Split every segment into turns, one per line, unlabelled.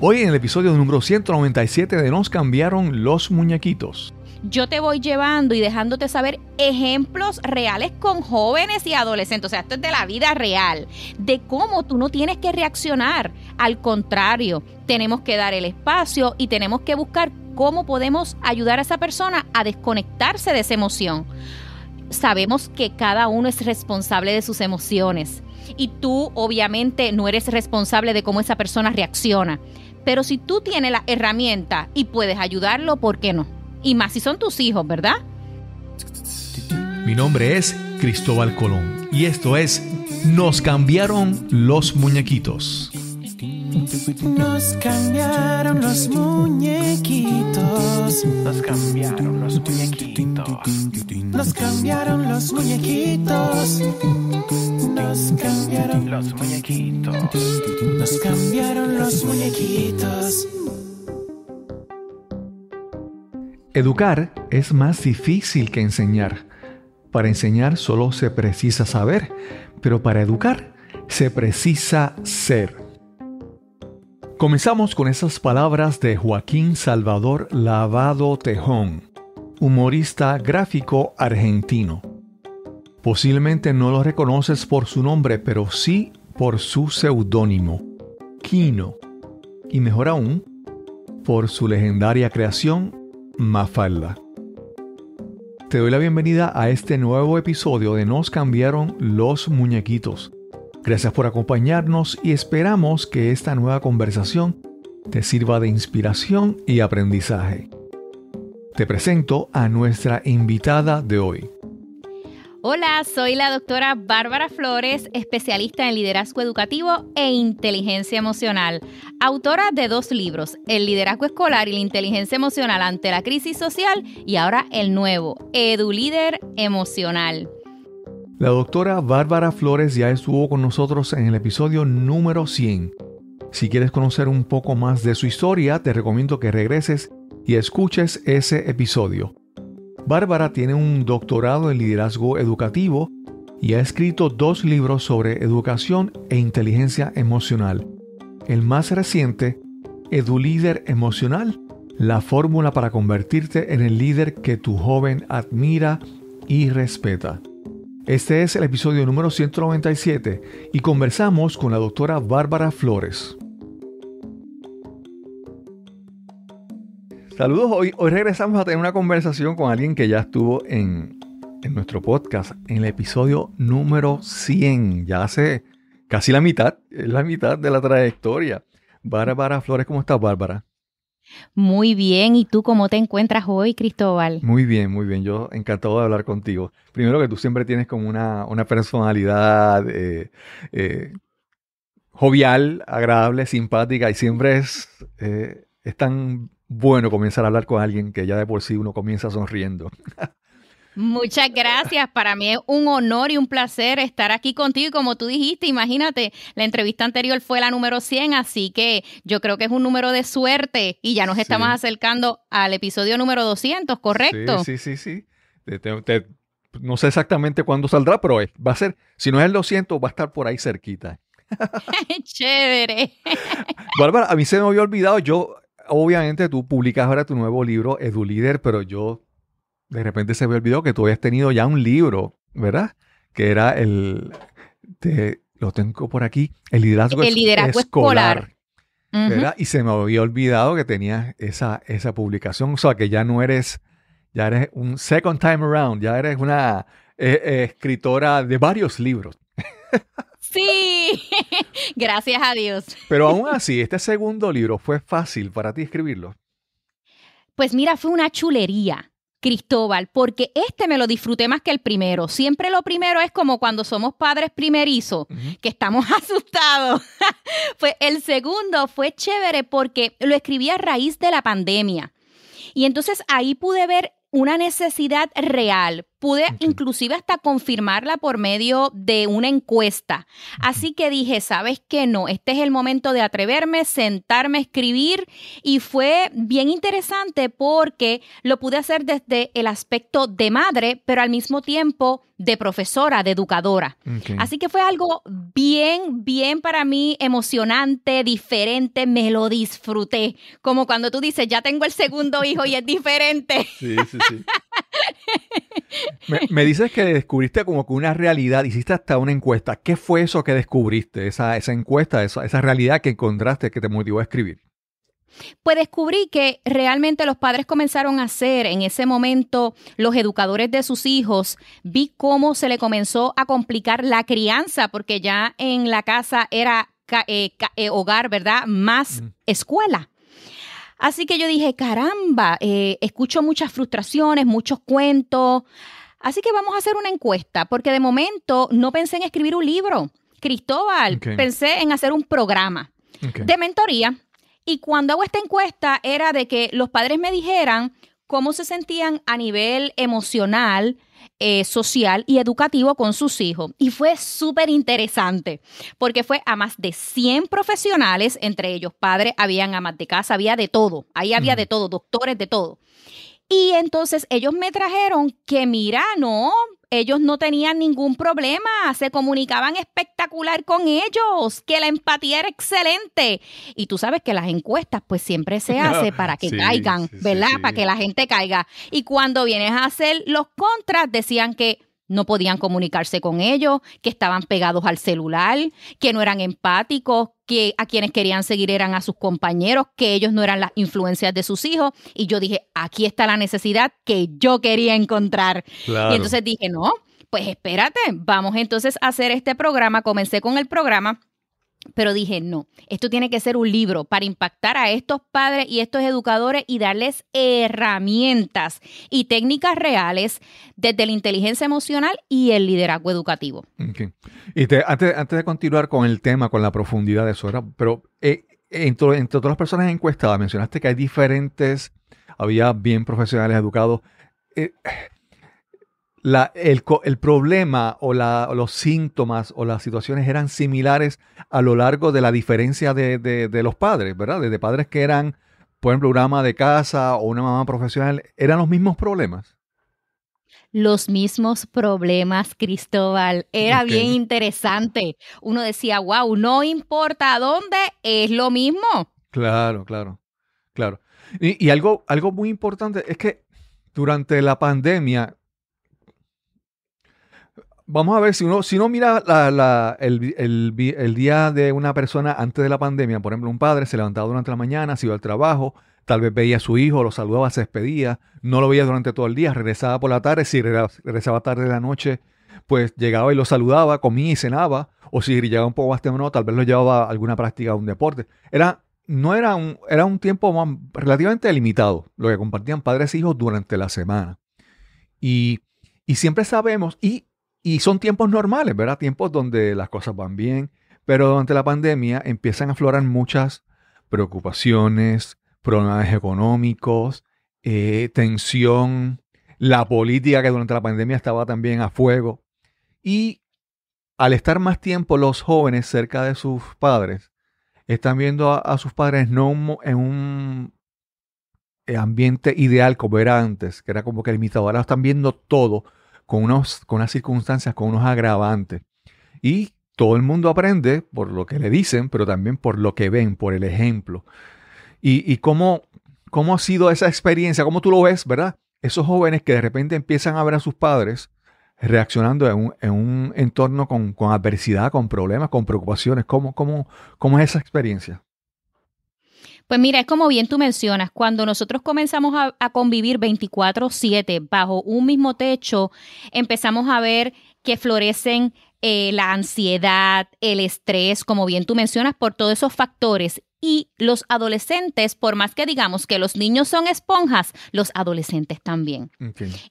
Hoy en el episodio número 197 de Nos cambiaron los muñequitos.
Yo te voy llevando y dejándote saber ejemplos reales con jóvenes y adolescentes. O sea, esto es de la vida real, de cómo tú no tienes que reaccionar. Al contrario, tenemos que dar el espacio y tenemos que buscar cómo podemos ayudar a esa persona a desconectarse de esa emoción. Sabemos que cada uno es responsable de sus emociones y tú obviamente no eres responsable de cómo esa persona reacciona pero si tú tienes la herramienta y puedes ayudarlo, ¿por qué no? Y más si son tus hijos, ¿verdad?
Mi nombre es Cristóbal Colón y esto es Nos cambiaron los muñequitos. Nos cambiaron los muñequitos. Nos cambiaron los muñequitos. Nos cambiaron los muñequitos. Nos cambiaron los muñequitos. Nos cambiaron los muñequitos. Educar es más difícil que enseñar. Para enseñar solo se precisa saber, pero para educar se precisa ser. Comenzamos con esas palabras de Joaquín Salvador Lavado Tejón, humorista gráfico argentino. Posiblemente no lo reconoces por su nombre, pero sí por su seudónimo, Kino, y mejor aún, por su legendaria creación, Mafalda. Te doy la bienvenida a este nuevo episodio de Nos cambiaron los muñequitos. Gracias por acompañarnos y esperamos que esta nueva conversación te sirva de inspiración y aprendizaje. Te presento a nuestra invitada de hoy.
Hola, soy la doctora Bárbara Flores, especialista en liderazgo educativo e inteligencia emocional, autora de dos libros, El liderazgo escolar y la inteligencia emocional ante la crisis social y ahora el nuevo, EduLíder Emocional.
La doctora Bárbara Flores ya estuvo con nosotros en el episodio número 100. Si quieres conocer un poco más de su historia, te recomiendo que regreses y escuches ese episodio. Bárbara tiene un doctorado en liderazgo educativo y ha escrito dos libros sobre educación e inteligencia emocional. El más reciente, EduLíder Emocional, la fórmula para convertirte en el líder que tu joven admira y respeta. Este es el episodio número 197 y conversamos con la doctora Bárbara Flores. Saludos, hoy, hoy regresamos a tener una conversación con alguien que ya estuvo en, nuestro podcast, en el episodio número 100, ya hace casi la mitad, es la mitad de la trayectoria. Bárbara Flores, ¿cómo estás, Bárbara?
Muy bien, ¿y tú cómo te encuentras hoy, Cristóbal?
Muy bien, muy bien, yo encantado de hablar contigo. Primero que tú siempre tienes como una, personalidad eh, eh, jovial, agradable, simpática y siempre es, eh, es tan bueno comenzar a hablar con alguien que ya de por sí uno comienza sonriendo.
Muchas gracias. Para mí es un honor y un placer estar aquí contigo. Y como tú dijiste, imagínate, la entrevista anterior fue la número 100, así que yo creo que es un número de suerte y ya nos estamos acercando al episodio número 200, ¿correcto? Sí,
sí, sí. no sé exactamente cuándo saldrá, pero va a ser, si no es el 200, va a estar por ahí cerquita.
Chévere.
Bárbara, a mí se me había olvidado, yo obviamente tú publicas ahora tu nuevo libro, Líder, pero yo de repente se me olvidó que tú habías tenido ya un libro, ¿verdad? Que era el... Te, lo tengo por aquí, el liderazgo, liderazgo escolar. ¿verdad? Y se me había olvidado que tenías esa, esa publicación, o sea, que ya no eres, ya eres un second time around, ya eres una eh, eh, escritora de varios libros.
Sí, gracias a Dios.
Pero aún así, este segundo libro fue fácil para ti escribirlo.
Pues mira, fue una chulería. Cristóbal, porque este me lo disfruté más que el primero. Siempre lo primero es como cuando somos padres primerizo, que estamos asustados. el segundo fue chévere porque lo escribí a raíz de la pandemia. Y entonces ahí pude ver una necesidad real, Pude inclusive hasta confirmarla por medio de una encuesta. Así que dije, ¿sabes qué? No, este es el momento de atreverme, sentarme a escribir y fue bien interesante porque lo pude hacer desde el aspecto de madre, pero al mismo tiempo de profesora, de educadora. Así que fue algo bien, bien para mí emocionante, diferente, me lo disfruté. Como cuando tú dices, ya tengo el segundo hijo y es diferente.
Sí, sí, sí. Me, dices que descubriste como que una realidad, hiciste hasta una encuesta. ¿Qué fue eso que descubriste, esa, encuesta, esa, realidad que encontraste que te motivó a escribir?
Pues descubrí que realmente los padres comenzaron a ser en ese momento los educadores de sus hijos. Vi cómo se le comenzó a complicar la crianza, porque ya en la casa era eh, eh, hogar, ¿verdad? Más mm. escuela. Así que yo dije, caramba, eh, escucho muchas frustraciones, muchos cuentos. Así que vamos a hacer una encuesta, porque de momento no pensé en escribir un libro. Cristóbal, pensé en hacer un programa de mentoría. Y cuando hago esta encuesta era de que los padres me dijeran cómo se sentían a nivel emocional, eh, social y educativo con sus hijos. Y fue súper interesante porque fue a más de 100 profesionales, entre ellos padres, habían amas de casa, había de todo, ahí había de todo, doctores, de todo. Y entonces ellos me trajeron que, mira, no, ellos no tenían ningún problema, se comunicaban espectacular con ellos, que la empatía era excelente. Y tú sabes que las encuestas pues siempre se ah, hace para que caigan, ¿verdad? para que la gente caiga. Y cuando vienes a hacer los contras, decían que no podían comunicarse con ellos, que estaban pegados al celular, que no eran empáticos, que a quienes querían seguir eran a sus compañeros, que ellos no eran las influencias de sus hijos. Y yo dije, aquí está la necesidad que yo quería encontrar. Y entonces dije, no, pues espérate, vamos entonces a hacer este programa. Comencé con el programa pero dije, no, esto tiene que ser un libro para impactar a estos padres y estos educadores y darles herramientas y técnicas reales desde la inteligencia emocional y el liderazgo educativo.
Y antes, de continuar con el tema, con la profundidad de eso, pero eh, entre, entre todas las personas encuestadas mencionaste que hay diferentes, había bien profesionales educados. Eh, el, problema o, los síntomas o las situaciones eran similares a lo largo de la diferencia de, los padres, ¿verdad? De padres que eran, por ejemplo, una ama de casa o una mamá profesional, ¿eran los mismos problemas?
los mismos problemas, Cristóbal. Era bien interesante. Uno decía, wow, no importa dónde, es lo mismo.
Claro, claro, claro. Y, algo, algo muy importante es que durante la pandemia vamos a ver, si uno, si mira el, día de una persona antes de la pandemia, por ejemplo, un padre se levantaba durante la mañana, se iba al trabajo, tal vez veía a su hijo, lo saludaba, se despedía, no lo veía durante todo el día, regresaba por la tarde, si regresaba tarde de la noche, pues llegaba y lo saludaba, comía y cenaba, o si llegaba un poco más temprano, tal vez lo llevaba a alguna práctica de un deporte. Era, no era un, era un tiempo relativamente limitado, lo que compartían padres e hijos durante la semana. Y, y siempre sabemos, y y son tiempos normales, ¿verdad? Tiempos donde las cosas van bien, pero durante la pandemia empiezan a aflorar muchas preocupaciones, problemas económicos, eh, tensión, la política que durante la pandemia estaba también a fuego. Y al estar más tiempo los jóvenes cerca de sus padres, están viendo a, sus padres no en un ambiente ideal como era antes, que era como que limitado. Ahora están viendo todo con, unos, con unas circunstancias, con unos agravantes. Y todo el mundo aprende por lo que le dicen, pero también por lo que ven, por el ejemplo. Y, cómo, cómo ha sido esa experiencia, cómo tú lo ves, ¿verdad? Esos jóvenes que de repente empiezan a ver a sus padres reaccionando en un, en un entorno con, adversidad, con problemas, con preocupaciones. ¿Cómo, cómo, cómo es esa experiencia?
Pues mira, es como bien tú mencionas, cuando nosotros comenzamos a, convivir 24/7 bajo un mismo techo, empezamos a ver que florecen eh, la ansiedad, el estrés, como bien tú mencionas, por todos esos factores. Y los adolescentes, por más que digamos que los niños son esponjas, los adolescentes también.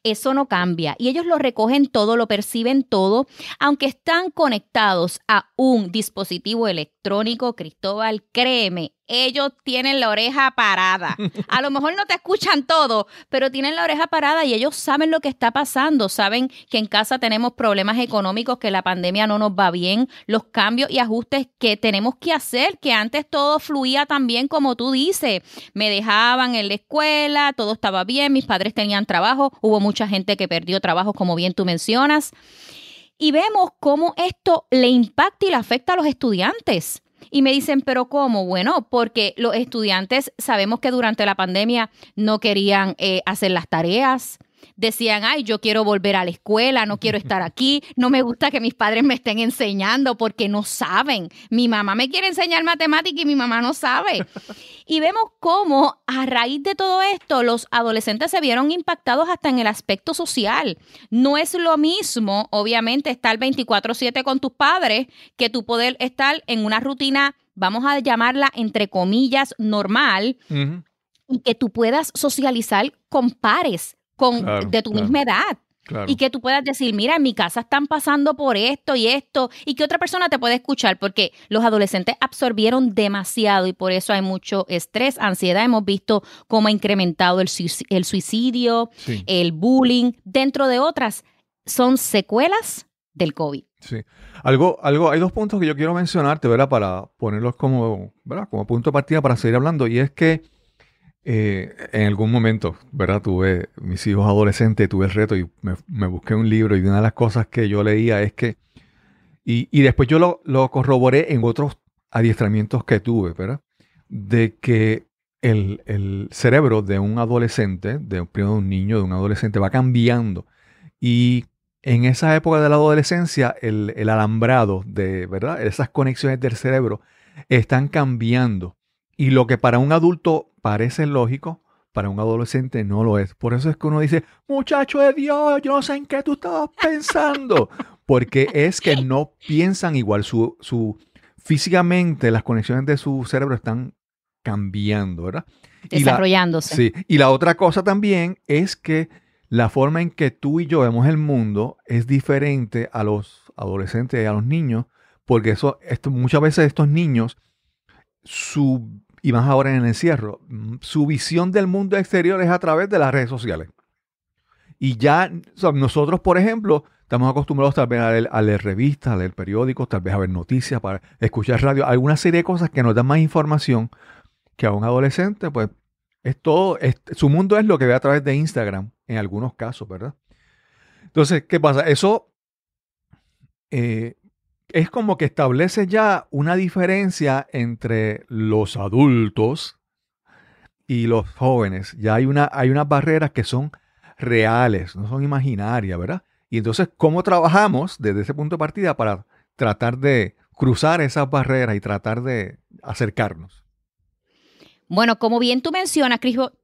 Eso no cambia. Y ellos lo recogen todo, lo perciben todo, aunque están conectados a un dispositivo electrónico, Cristóbal, créeme, ellos tienen la oreja parada. A lo mejor no te escuchan todo, pero tienen la oreja parada y ellos saben lo que está pasando, saben que en casa tenemos problemas económicos, que la pandemia no nos va bien, los cambios y ajustes que tenemos que hacer, que antes todo fluía tan bien como tú dices. Me dejaban en la escuela, todo estaba bien, mis padres tenían trabajo, hubo mucha gente que perdió trabajo, como bien tú mencionas. Y vemos cómo esto le impacta y le afecta a los estudiantes. Y me dicen, pero ¿cómo? Bueno, porque los estudiantes sabemos que durante la pandemia no querían eh, hacer las tareas, decían, ay, yo quiero volver a la escuela, no quiero estar aquí, no me gusta que mis padres me estén enseñando porque no saben. Mi mamá me quiere enseñar matemática y mi mamá no sabe. Y vemos cómo a raíz de todo esto los adolescentes se vieron impactados hasta en el aspecto social. No es lo mismo, obviamente, estar 24/7 con tus padres que tú poder estar en una rutina, vamos a llamarla entre comillas, normal. Y que tú puedas socializar con pares, con, de tu misma edad. Y que tú puedas decir, mira, en mi casa están pasando por esto y esto, y que otra persona te pueda escuchar, porque los adolescentes absorbieron demasiado y por eso hay mucho estrés, ansiedad. Hemos visto cómo ha incrementado el, suicidio, el bullying, dentro de otras, son secuelas del COVID.
Sí. Algo, algo, hay dos puntos que yo quiero mencionarte, ¿verdad? Para ponerlos como, Como punto de partida para seguir hablando, y es que eh, en algún momento, ¿verdad? Tuve mis hijos adolescentes, tuve el reto y me, busqué un libro y una de las cosas que yo leía es que, y, después yo lo, corroboré en otros adiestramientos que tuve, ¿verdad? De que el, cerebro de un adolescente, de un, de un niño, de un adolescente, va cambiando. Y en esa época de la adolescencia, el, el alambrado de, ¿verdad? Esas conexiones del cerebro están cambiando. Y lo que para un adulto parece lógico, para un adolescente no lo es. Por eso es que uno dice, muchacho de Dios, yo no sé en qué tú estabas pensando. Porque es que no piensan igual. Su, físicamente las conexiones de su cerebro están cambiando, ¿verdad? Desarrollándose. Y la, sí. Y la otra cosa también es que la forma en que tú y yo vemos el mundo es diferente a los adolescentes y a los niños, porque eso, esto, muchas veces estos niños, su y más ahora en el encierro, mm, su visión del mundo exterior es a través de las redes sociales. Y ya nosotros, por ejemplo, estamos acostumbrados tal a leer, revistas, a leer periódicos, tal vez a ver noticias, para escuchar radio, alguna serie de cosas que nos dan más información que a un adolescente, pues es todo, su mundo es lo que ve a través de Instagram, en algunos casos, ¿verdad? Entonces, ¿qué pasa? Eso eh, es como que establece ya una diferencia entre los adultos y los jóvenes. Ya hay, una, hay unas barreras que son reales, no son imaginarias, ¿verdad? Y entonces, ¿cómo trabajamos desde ese punto de partida para tratar de cruzar esas barreras y tratar de acercarnos?
Bueno, como bien tú mencionas,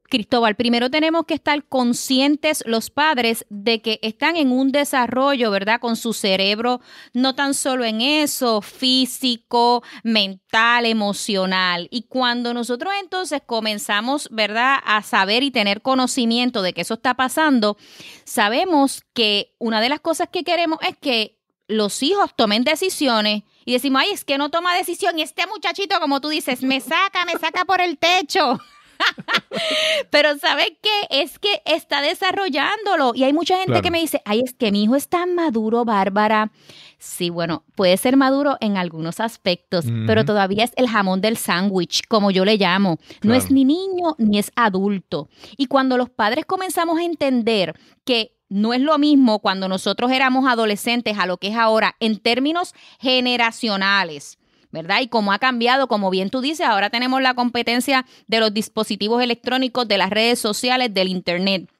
Cristóbal, primero tenemos que estar conscientes los padres de que están en un desarrollo, ¿verdad? Con su cerebro, no tan solo en eso, físico, mental, emocional. Y cuando nosotros entonces comenzamos, ¿verdad? A saber y tener conocimiento de que eso está pasando, sabemos que una de las cosas que queremos es que los hijos tomen decisiones y decimos, ay, es que no toma decisión. Y este muchachito, como tú dices, me saca, me saca por el techo. Pero ¿sabes qué? Es que está desarrollándolo. Y hay mucha gente que me dice, ay, es que mi hijo está maduro, Bárbara. Sí, bueno, puede ser maduro en algunos aspectos, pero todavía es el jamón del sándwich, como yo le llamo. No es ni niño ni es adulto. Y cuando los padres comenzamos a entender que no es lo mismo cuando nosotros éramos adolescentes a lo que es ahora en términos generacionales. ¿verdad? Y cómo ha cambiado, como bien tú dices, ahora tenemos la competencia de los dispositivos electrónicos, de las redes sociales, del Internet.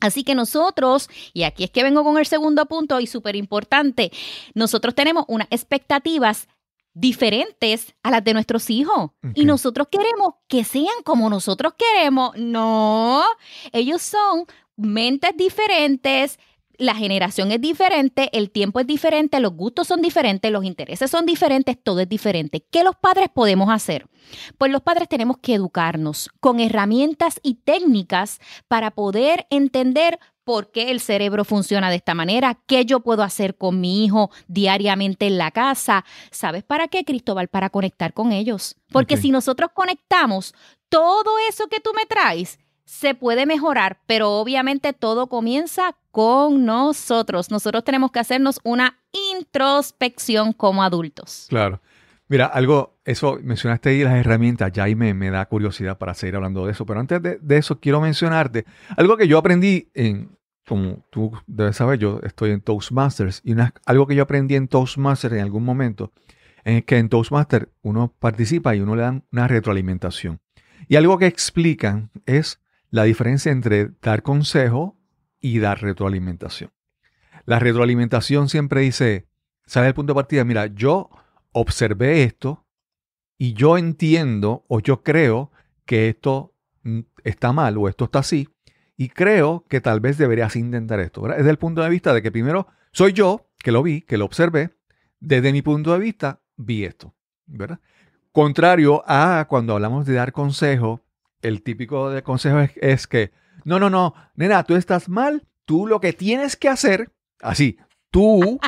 Así que nosotros, y aquí es que vengo con el segundo punto y súper importante, nosotros tenemos unas expectativas diferentes a las de nuestros hijos. Y nosotros queremos que sean como nosotros queremos. No, ellos son mentes diferentes, la generación es diferente, el tiempo es diferente, los gustos son diferentes, los intereses son diferentes, todo es diferente. ¿Qué los padres podemos hacer? Pues los padres tenemos que educarnos con herramientas y técnicas para poder entender por qué el cerebro funciona de esta manera, qué yo puedo hacer con mi hijo diariamente en la casa. ¿Sabes para qué, Cristóbal? Para conectar con ellos. Porque si nosotros conectamos, todo eso que tú me traes se puede mejorar, pero obviamente todo comienza con nosotros. Nosotros tenemos que hacernos una introspección como adultos.
Claro. Mira, algo, eso mencionaste ahí las herramientas, ya ahí me, da curiosidad para seguir hablando de eso, pero antes de, eso quiero mencionarte algo que yo aprendí en, como tú debes saber, yo estoy en Toastmasters y algo que yo aprendí en Toastmasters en algún momento es que en Toastmasters uno participa y uno le dan una retroalimentación. Y algo que explican es la diferencia entre dar consejo y dar retroalimentación. La retroalimentación siempre dice, sale el punto de partida, mira, yo observé esto y yo entiendo o yo creo que esto está mal o esto está así y creo que tal vez deberías intentar esto. Es Desde el punto de vista de que primero soy yo que lo vi, que lo observé, desde mi punto de vista vi esto, ¿verdad? Contrario a cuando hablamos de dar consejo, el típico de consejo es, que, no, no, no, nena, tú estás mal, tú lo que tienes que hacer, así, tú,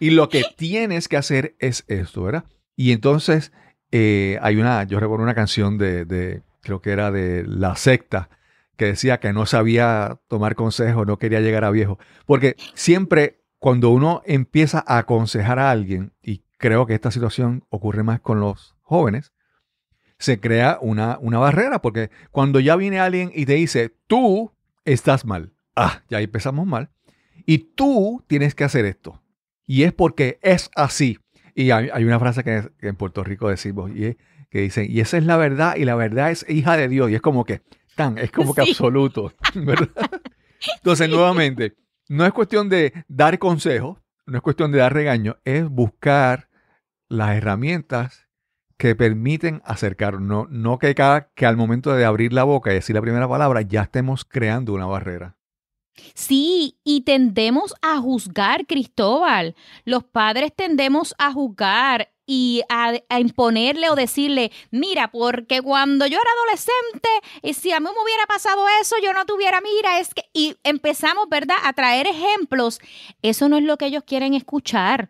y lo que tienes que hacer es esto, ¿verdad? Y entonces eh, hay una, yo recuerdo una canción de, de, creo que era de La Secta, que decía que no sabía tomar consejo, no quería llegar a viejo, porque siempre cuando uno empieza a aconsejar a alguien, y creo que esta situación ocurre más con los jóvenes, se crea una, barrera, porque cuando ya viene alguien y te dice, tú estás mal, ah, ya empezamos mal, y tú tienes que hacer esto. Y es porque es así. Y hay, una frase que, en Puerto Rico decimos, y que dicen, y esa es la verdad, y la verdad es hija de Dios, y es como que, tan, es como que absoluto, ¿verdad? Entonces, nuevamente, no es cuestión de dar consejos, no es cuestión de dar regaño, es buscar las herramientas que permiten acercarnos, no que, que al momento de abrir la boca y decir la primera palabra ya estemos creando una barrera.
Sí, y tendemos a juzgar, Cristóbal. Los padres tendemos a juzgar y a, imponerle o decirle, mira, porque cuando yo era adolescente, y si a mí me hubiera pasado eso, yo no tuviera, mira, es que, y empezamos, ¿verdad?, a traer ejemplos. Eso no es lo que ellos quieren escuchar.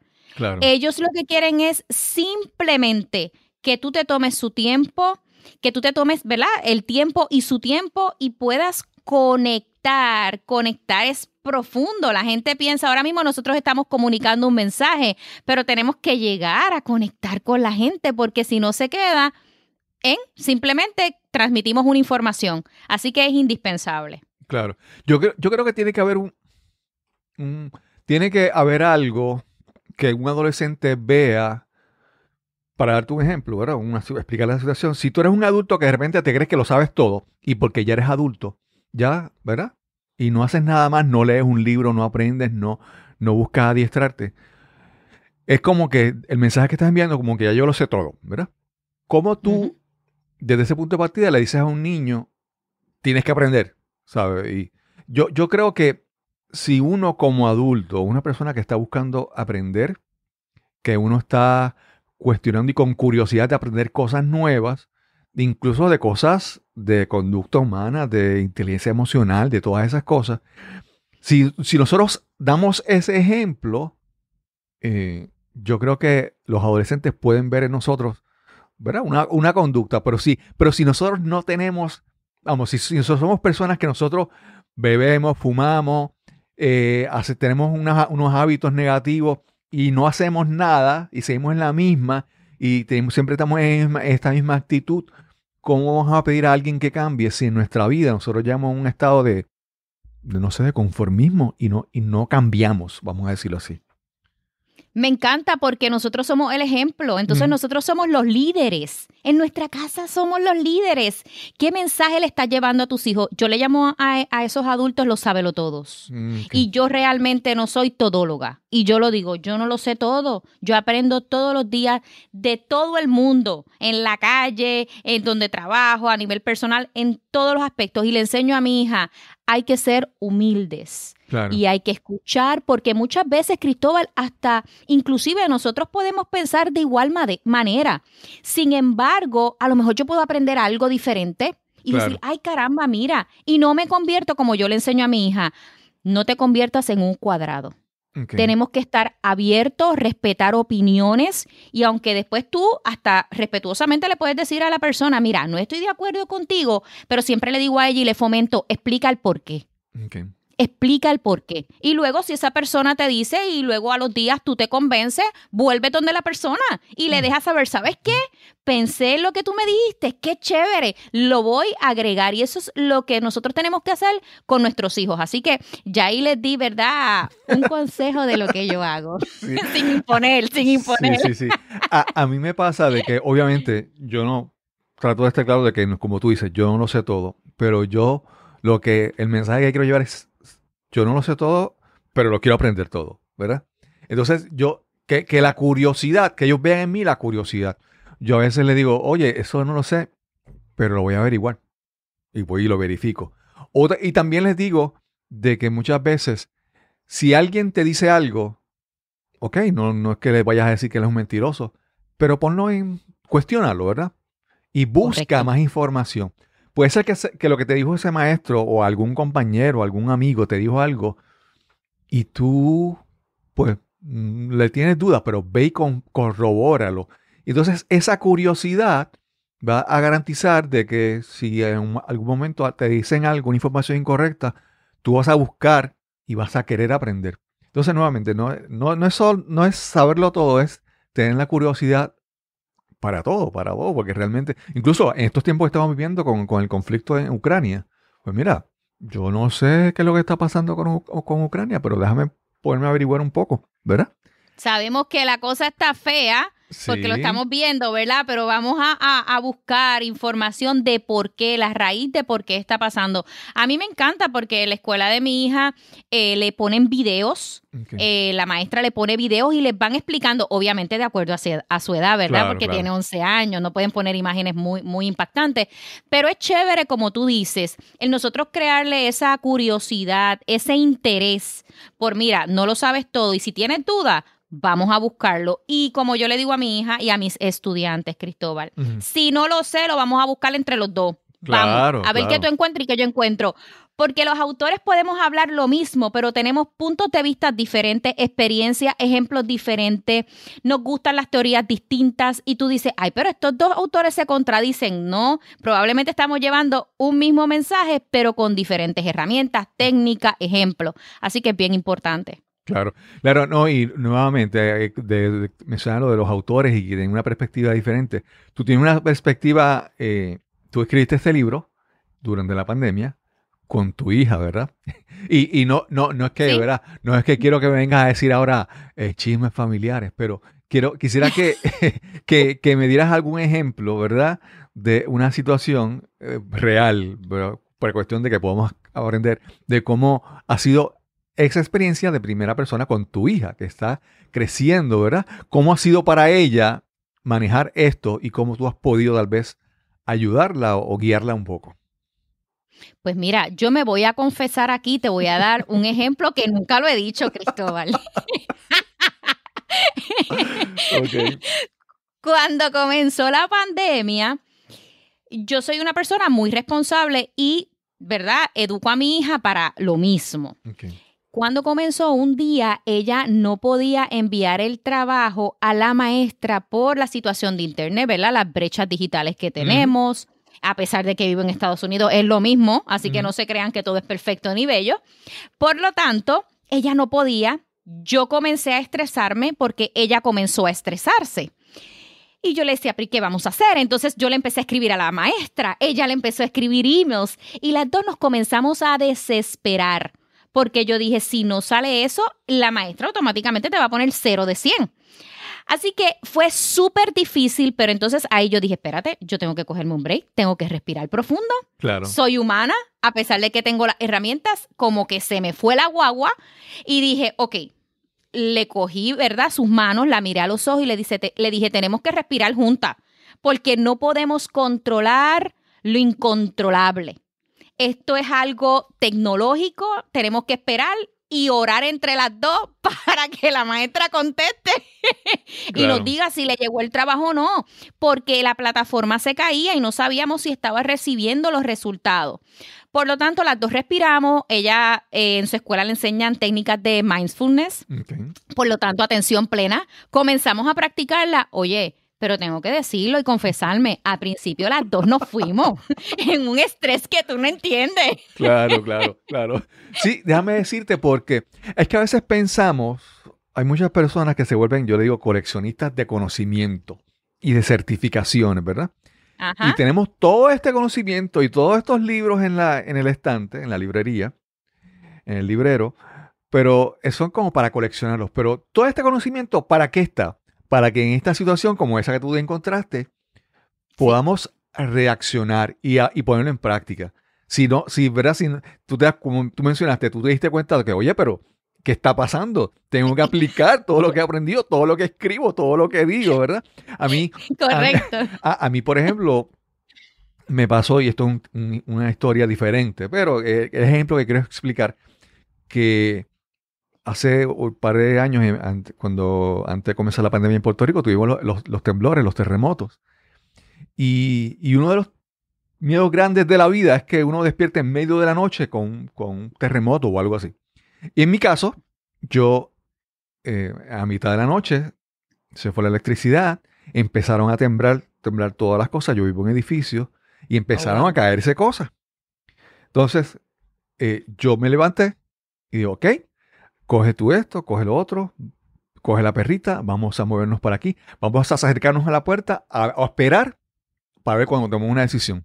Ellos lo que quieren es simplemente que tú te tomes su tiempo, que tú te tomes, ¿verdad? El tiempo y su tiempo y puedas conectar. Conectar es profundo. La gente piensa, ahora mismo nosotros estamos comunicando un mensaje, pero tenemos que llegar a conectar con la gente porque si no se queda en simplemente transmitimos una información. Así que es indispensable.
Claro. Yo, yo creo que tiene que haber un, un tiene que haber algo que un adolescente vea para darte un ejemplo, ¿verdad? Una, explicar la situación. Si tú eres un adulto que de repente te crees que lo sabes todo y porque ya eres adulto, ya, ¿verdad? Y no haces nada más, no lees un libro, no aprendes, no, no buscas adiestrarte. Es como que el mensaje que estás enviando, como que ya yo lo sé todo, ¿verdad? ¿Cómo tú, desde ese punto de partida, le dices a un niño, tienes que aprender, ¿sabes? Y yo, yo creo que si uno como adulto, una persona que está buscando aprender, que uno está cuestionando y con curiosidad de aprender cosas nuevas, incluso de cosas de conducta humana, de inteligencia emocional, de todas esas cosas. Si, nosotros damos ese ejemplo, eh, yo creo que los adolescentes pueden ver en nosotros ¿verdad? Una, conducta, pero sí, pero si nosotros no tenemos, vamos, si, nosotros somos personas que nosotros bebemos, fumamos, eh, tenemos unos hábitos negativos, y no hacemos nada y seguimos en la misma y tenemos, siempre estamos en esta misma actitud, ¿cómo vamos a pedir a alguien que cambie si en nuestra vida nosotros llegamos a un estado de, de no sé, de conformismo y no, y no cambiamos, vamos a decirlo así?
Me encanta porque nosotros somos el ejemplo, entonces mm. nosotros somos los líderes. En nuestra casa somos los líderes. ¿Qué mensaje le estás llevando a tus hijos? Yo le llamo a, esos adultos los sábelo todos. Mm, y yo realmente no soy todóloga. Y yo lo digo, yo no lo sé todo. Yo aprendo todos los días de todo el mundo, en la calle, en donde trabajo, a nivel personal, en todos los aspectos. Y le enseño a mi hija, hay que ser humildes y hay que escuchar, porque muchas veces, Cristóbal, hasta inclusive nosotros podemos pensar de igual manera. Sin embargo, a lo mejor yo puedo aprender algo diferente y decir, ay caramba, mira, y no me convierto como yo le enseño a mi hija, no te conviertas en un cuadrado. Tenemos que estar abiertos, respetar opiniones y aunque después tú hasta respetuosamente le puedes decir a la persona, mira, no estoy de acuerdo contigo, pero siempre le digo a ella y le fomento, explica el por qué explica el por qué. Y luego, si esa persona te dice y luego a los días tú te convences, vuelve donde la persona y le dejas saber, ¿sabes qué? Pensé en lo que tú me dijiste, qué chévere, lo voy a agregar. Y eso es lo que nosotros tenemos que hacer con nuestros hijos. Así que ya ahí les di, ¿verdad? Un consejo de lo que yo hago, sin imponer, sin imponer. Sí, sí,
sí. A, mí me pasa de que, obviamente, yo no trato de estar claro de que, como tú dices, yo no sé todo, pero yo lo que el mensaje que quiero llevar es yo no lo sé todo, pero lo quiero aprender todo, ¿verdad? Entonces, yo, que, que la curiosidad, que ellos vean en mí la curiosidad. Yo a veces le digo, oye, eso no lo sé, pero lo voy a averiguar. Y voy y lo verifico. y también les digo de que muchas veces, si alguien te dice algo, ok, no, no es que le vayas a decir que él es un mentiroso, pero ponlo en, cuestionarlo, ¿verdad? Y busca más información. Puede ser que, que, lo que te dijo ese maestro o algún compañero, algún amigo te dijo algo y tú, pues, mm, le tienes dudas, pero ve y con, corrobóralo. Entonces, esa curiosidad va a garantizar de que si en algún momento te dicen algo, información incorrecta, tú vas a buscar y vas a querer aprender. Entonces, nuevamente, no, no, no, es, no es saberlo todo, es tener la curiosidad para todo, para todo, porque realmente, incluso en estos tiempos que estamos viviendo con, el conflicto en Ucrania, pues mira, yo no sé qué es lo que está pasando con, con Ucrania, pero déjame poderme averiguar un poco, ¿verdad?
Sabemos que la cosa está fea, porque lo estamos viendo, ¿verdad? Pero vamos a, buscar información de por qué, la raíz de por qué está pasando. A mí me encanta porque en la escuela de mi hija eh, le ponen videos, eh, la maestra le pone videos y les van explicando, obviamente de acuerdo a, su edad, ¿verdad? porque tiene 11 años, no pueden poner imágenes muy, muy impactantes, pero es chévere, como tú dices, en nosotros crearle esa curiosidad, ese interés por, mira, no lo sabes todo y si tienes duda, vamos a buscarlo. Y como yo le digo a mi hija y a mis estudiantes, Cristóbal, si no lo sé, lo vamos a buscar entre los dos. Claro, a ver qué tú encuentras y qué yo encuentro. Porque los autores podemos hablar lo mismo, pero tenemos puntos de vista diferentes, experiencias, ejemplos diferentes, nos gustan las teorías distintas y tú dices, ay, pero estos dos autores se contradicen. No, probablemente estamos llevando un mismo mensaje, pero con diferentes herramientas, técnicas, ejemplos. Así que es bien importante.
Claro, claro, no, y nuevamente, eh, de, me lo de los autores y tienen una perspectiva diferente. Tú tienes una perspectiva, eh, tú escribiste este libro durante la pandemia con tu hija, ¿verdad? Y, y no, no, no es que, ¿verdad? No es que quiero que me vengas a decir ahora eh, chismes familiares, pero quiero, quisiera que, que, que, me dieras algún ejemplo, ¿verdad? De una situación real, pero por cuestión de que podamos aprender de cómo ha sido esa experiencia de primera persona con tu hija que está creciendo, ¿verdad? ¿Cómo ha sido para ella manejar esto y cómo tú has podido tal vez ayudarla o, guiarla un poco?
Pues mira, yo me voy a confesar aquí, te voy a dar un ejemplo que nunca lo he dicho, Cristóbal. Cuando comenzó la pandemia, yo soy una persona muy responsable y, ¿verdad? Educo a mi hija para lo mismo. Cuando comenzó un día, ella no podía enviar el trabajo a la maestra por la situación de Internet, ¿verdad? Las brechas digitales que tenemos, a pesar de que vivo en Estados Unidos, es lo mismo, así que no se crean que todo es perfecto ni bello. Por lo tanto, ella no podía, yo comencé a estresarme porque ella comenzó a estresarse. Y yo le decía, ¿qué vamos a hacer? Entonces yo le empecé a escribir a la maestra, ella le empezó a escribir emails y las dos nos comenzamos a desesperar porque yo dije, si no sale eso, la maestra automáticamente te va a poner cero de 100. Así que fue súper difícil, pero entonces ahí yo dije, espérate, yo tengo que cogerme un break, tengo que respirar profundo. Claro. Soy humana, a pesar de que tengo las herramientas, como que se me fue la guagua y dije, ok, le cogí, ¿verdad? Sus manos, la miré a los ojos y le, dice, le dije, tenemos que respirar juntas, porque no podemos controlar lo incontrolable esto es algo tecnológico, tenemos que esperar y orar entre las dos para que la maestra conteste
y nos
diga si le llegó el trabajo o no, porque la plataforma se caía y no sabíamos si estaba recibiendo los resultados. Por lo tanto, las dos respiramos. Ella eh, en su escuela le enseñan técnicas de mindfulness. Por lo tanto, atención plena. Comenzamos a practicarla. Oye, pero tengo que decirlo y confesarme, al principio las dos nos fuimos en un estrés que tú no entiendes.
Claro, claro, claro. Sí, déjame decirte porque es que a veces pensamos, hay muchas personas que se vuelven, yo le digo, coleccionistas de conocimiento y de certificaciones, ¿verdad? Ajá. Y tenemos todo este conocimiento y todos estos libros en, la, en el estante, en la librería, en el librero, pero eh, son como para coleccionarlos. Pero todo este conocimiento, ¿para qué está? para que en esta situación como esa que tú encontraste, podamos reaccionar y, ponerlo en práctica. Si no, si, ¿verdad? Si, tú te, como tú mencionaste, tú te diste cuenta de que, oye, pero ¿qué está pasando? Tengo que aplicar todo lo que he aprendido, todo lo que escribo, todo lo que digo, ¿verdad? A mí. Correcto. A, mí, por ejemplo, me pasó, y esto es una historia diferente, pero eh, el ejemplo que quiero explicar, que hace un uh, par de años, eh, cuando antes de comenzar la pandemia en Puerto Rico, tuvimos los, temblores, los terremotos. Y, uno de los miedos grandes de la vida es que uno despierte en medio de la noche con, un terremoto o algo así. Y en mi caso, yo eh, a mitad de la noche se fue la electricidad, empezaron a temblar, temblar todas las cosas. Yo vivo en edificio y empezaron oh, a caerse cosas. Entonces, eh, yo me levanté y digo, ok, coge tú esto, coge lo otro, coge la perrita, vamos a movernos para aquí, vamos a acercarnos a la puerta, a, esperar para ver cuando tomemos una decisión.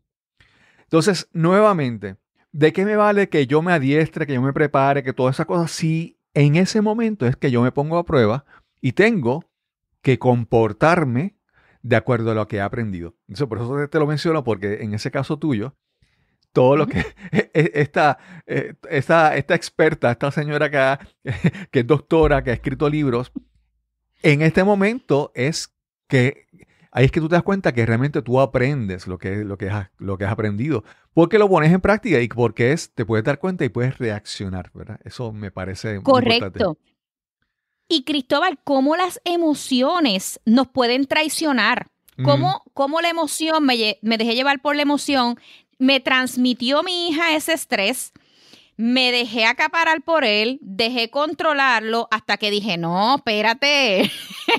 Entonces, nuevamente, ¿de qué me vale que yo me adiestre, que yo me prepare, que todas esas cosas? Si en ese momento es que yo me pongo a prueba y tengo que comportarme de acuerdo a lo que he aprendido. Eso, por eso te lo menciono, porque en ese caso tuyo, todo lo que e, e, esta, e, esta, esta experta, esta señora que, que es doctora, que ha escrito libros, en este momento es que ahí es que tú te das cuenta que realmente tú aprendes lo que, lo que, has, lo que has aprendido, porque lo pones en práctica y porque es, te puedes dar cuenta y puedes reaccionar, ¿verdad? Eso me parece Correcto. Muy importante.
Y Cristóbal, ¿cómo las emociones nos pueden traicionar? ¿Cómo, la emoción, me, me dejé llevar por la emoción, me transmitió mi hija ese estrés, me dejé acaparar por él, dejé controlarlo hasta que dije, no, espérate,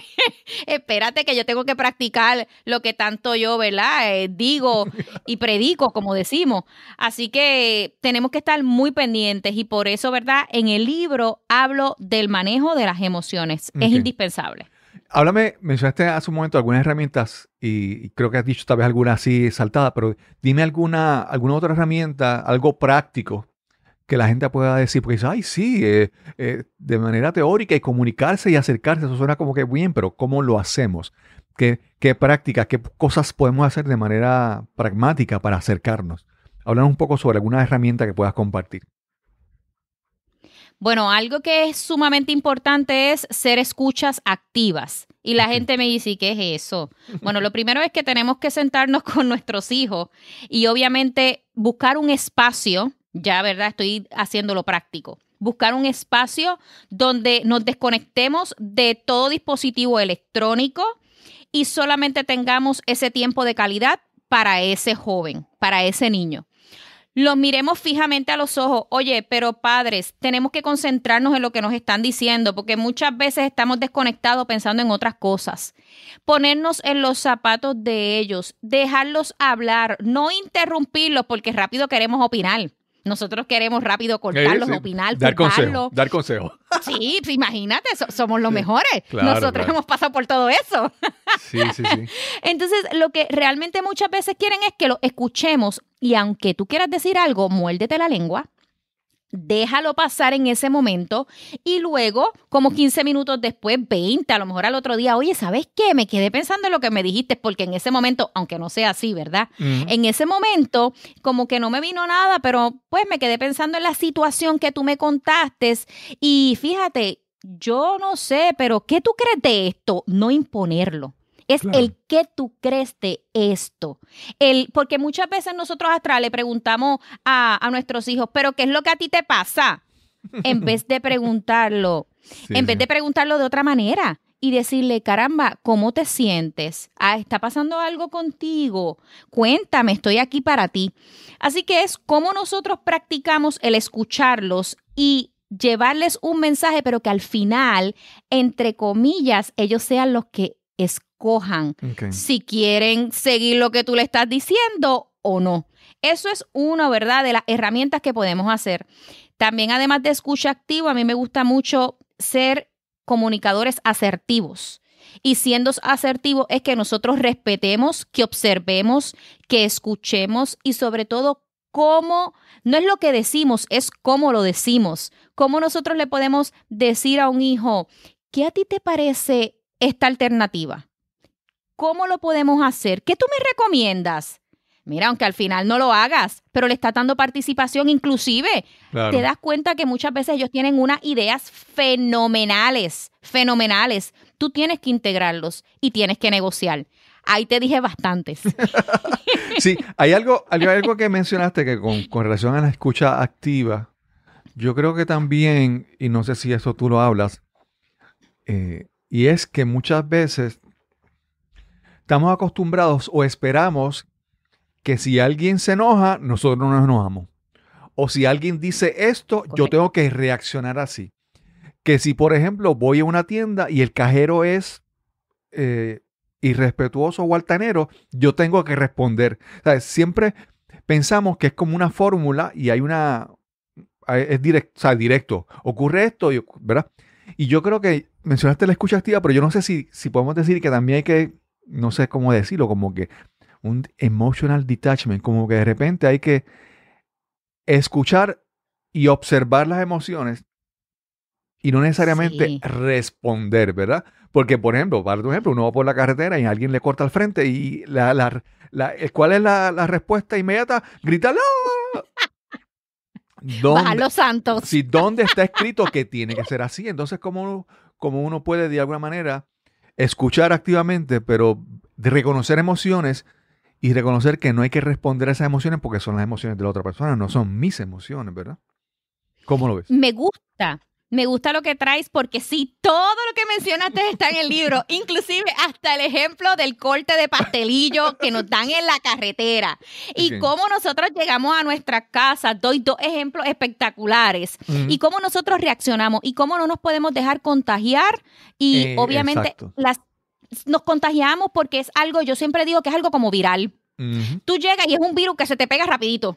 espérate que yo tengo que practicar lo que tanto yo, ¿verdad? Eh, digo y predico, como decimos. Así que tenemos que estar muy pendientes y por eso, ¿verdad? En el libro hablo del manejo de las emociones. Es indispensable
háblame, mencionaste hace un momento algunas herramientas y creo que has dicho tal vez alguna así saltada, pero dime alguna, alguna otra herramienta, algo práctico que la gente pueda decir, porque dice, ay, sí, eh, eh, de manera teórica y comunicarse y acercarse, eso suena como que bien, pero ¿cómo lo hacemos? ¿Qué, qué prácticas, qué cosas podemos hacer de manera pragmática para acercarnos? Hablar un poco sobre alguna herramienta que puedas compartir.
Bueno, algo que es sumamente importante es ser escuchas activas. Y la gente me dice, ¿qué es eso? Bueno, lo primero es que tenemos que sentarnos con nuestros hijos y obviamente buscar un espacio, ya verdad, estoy haciéndolo práctico, buscar un espacio donde nos desconectemos de todo dispositivo electrónico y solamente tengamos ese tiempo de calidad para ese joven, para ese niño los miremos fijamente a los ojos. Oye, pero padres, tenemos que concentrarnos en lo que nos están diciendo, porque muchas veces estamos desconectados pensando en otras cosas. Ponernos en los zapatos de ellos, dejarlos hablar, no interrumpirlos porque rápido queremos opinar. Nosotros queremos rápido cortarlos, opinar, dar consejo,
dar consejo.
Sí, pues, imagínate, somos los mejores. Nosotros hemos pasado por todo eso.
Sí, sí, sí.
Entonces, lo que realmente muchas veces quieren es que lo escuchemos y aunque tú quieras decir algo, muéldete la lengua Déjalo pasar en ese momento y luego, como 15 minutos después, 20, a lo mejor al otro día, oye, ¿sabes qué? Me quedé pensando en lo que me dijiste, porque en ese momento, aunque no sea así, ¿verdad? En ese momento, como que no me vino nada, pero pues me quedé pensando en la situación que tú me contaste y fíjate, yo no sé, pero ¿qué tú crees de esto? No imponerlo es el que tú crees de esto. El, porque muchas veces nosotros hasta le preguntamos a, nuestros hijos, pero ¿qué es lo que a ti te pasa? En vez de preguntarlo, en vez de preguntarlo de otra manera y decirle, caramba, ¿cómo te sientes? Ah, está pasando algo contigo. Cuéntame, estoy aquí para ti. Así que es como nosotros practicamos el escucharlos y llevarles un mensaje, pero que al final, entre comillas, ellos sean los que escuchan cojan si quieren seguir lo que tú le estás diciendo o no. Eso es una, ¿verdad?, de las herramientas que podemos hacer. También, además de escucha activa, a mí me gusta mucho ser comunicadores asertivos. Y siendo asertivos es que nosotros respetemos, que observemos, que escuchemos y sobre todo cómo, no es lo que decimos, es cómo lo decimos. Cómo nosotros le podemos decir a un hijo, ¿qué a ti te parece esta alternativa? ¿Cómo lo podemos hacer? ¿Qué tú me recomiendas? Mira, aunque al final no lo hagas, pero le estás dando participación inclusive. Te das cuenta que muchas veces ellos tienen unas ideas fenomenales, fenomenales. Tú tienes que integrarlos y tienes que negociar. Ahí te dije bastantes.
sí, hay algo, hay algo que mencionaste que con, relación a la escucha activa, yo creo que también, y no sé si eso tú lo hablas, eh, y es que muchas veces estamos acostumbrados o esperamos que si alguien se enoja, nosotros nos enojamos. O si alguien dice esto, yo tengo que reaccionar así. Que si, por ejemplo, voy a una tienda y el cajero es eh, irrespetuoso o altanero, yo tengo que responder. siempre pensamos que es como una fórmula y hay una... Es directo, directo. Ocurre esto, ¿verdad? Y yo creo que mencionaste la escucha activa, pero yo no sé si, si podemos decir que también hay que no sé cómo decirlo, como que un emotional detachment, como que de repente hay que escuchar y observar las emociones y no necesariamente responder, ¿verdad? Porque, por ejemplo, para ejemplo, uno va por la carretera y alguien le corta al frente y la, la, eh, ¿cuál es la, respuesta inmediata? Gritarlo. a los
santos. Si
dónde está escrito que tiene que ser así. Entonces, ¿cómo, cómo uno puede de alguna manera escuchar activamente, pero de reconocer emociones y reconocer que no hay que responder a esas emociones porque son las emociones de la otra persona, no son mis emociones, ¿verdad? ¿Cómo lo ves?
Me gusta, me gusta lo que traes porque sí, todo lo que mencionaste está en el libro, inclusive hasta el ejemplo del corte de pastelillo que nos dan en la carretera y cómo nosotros llegamos a nuestras casas. Doy dos ejemplos espectaculares y cómo nosotros reaccionamos y cómo no nos podemos dejar contagiar y eh, obviamente nos contagiamos porque es algo, yo siempre digo que es algo como viral. Tú llegas y es un virus que se te pega rapidito.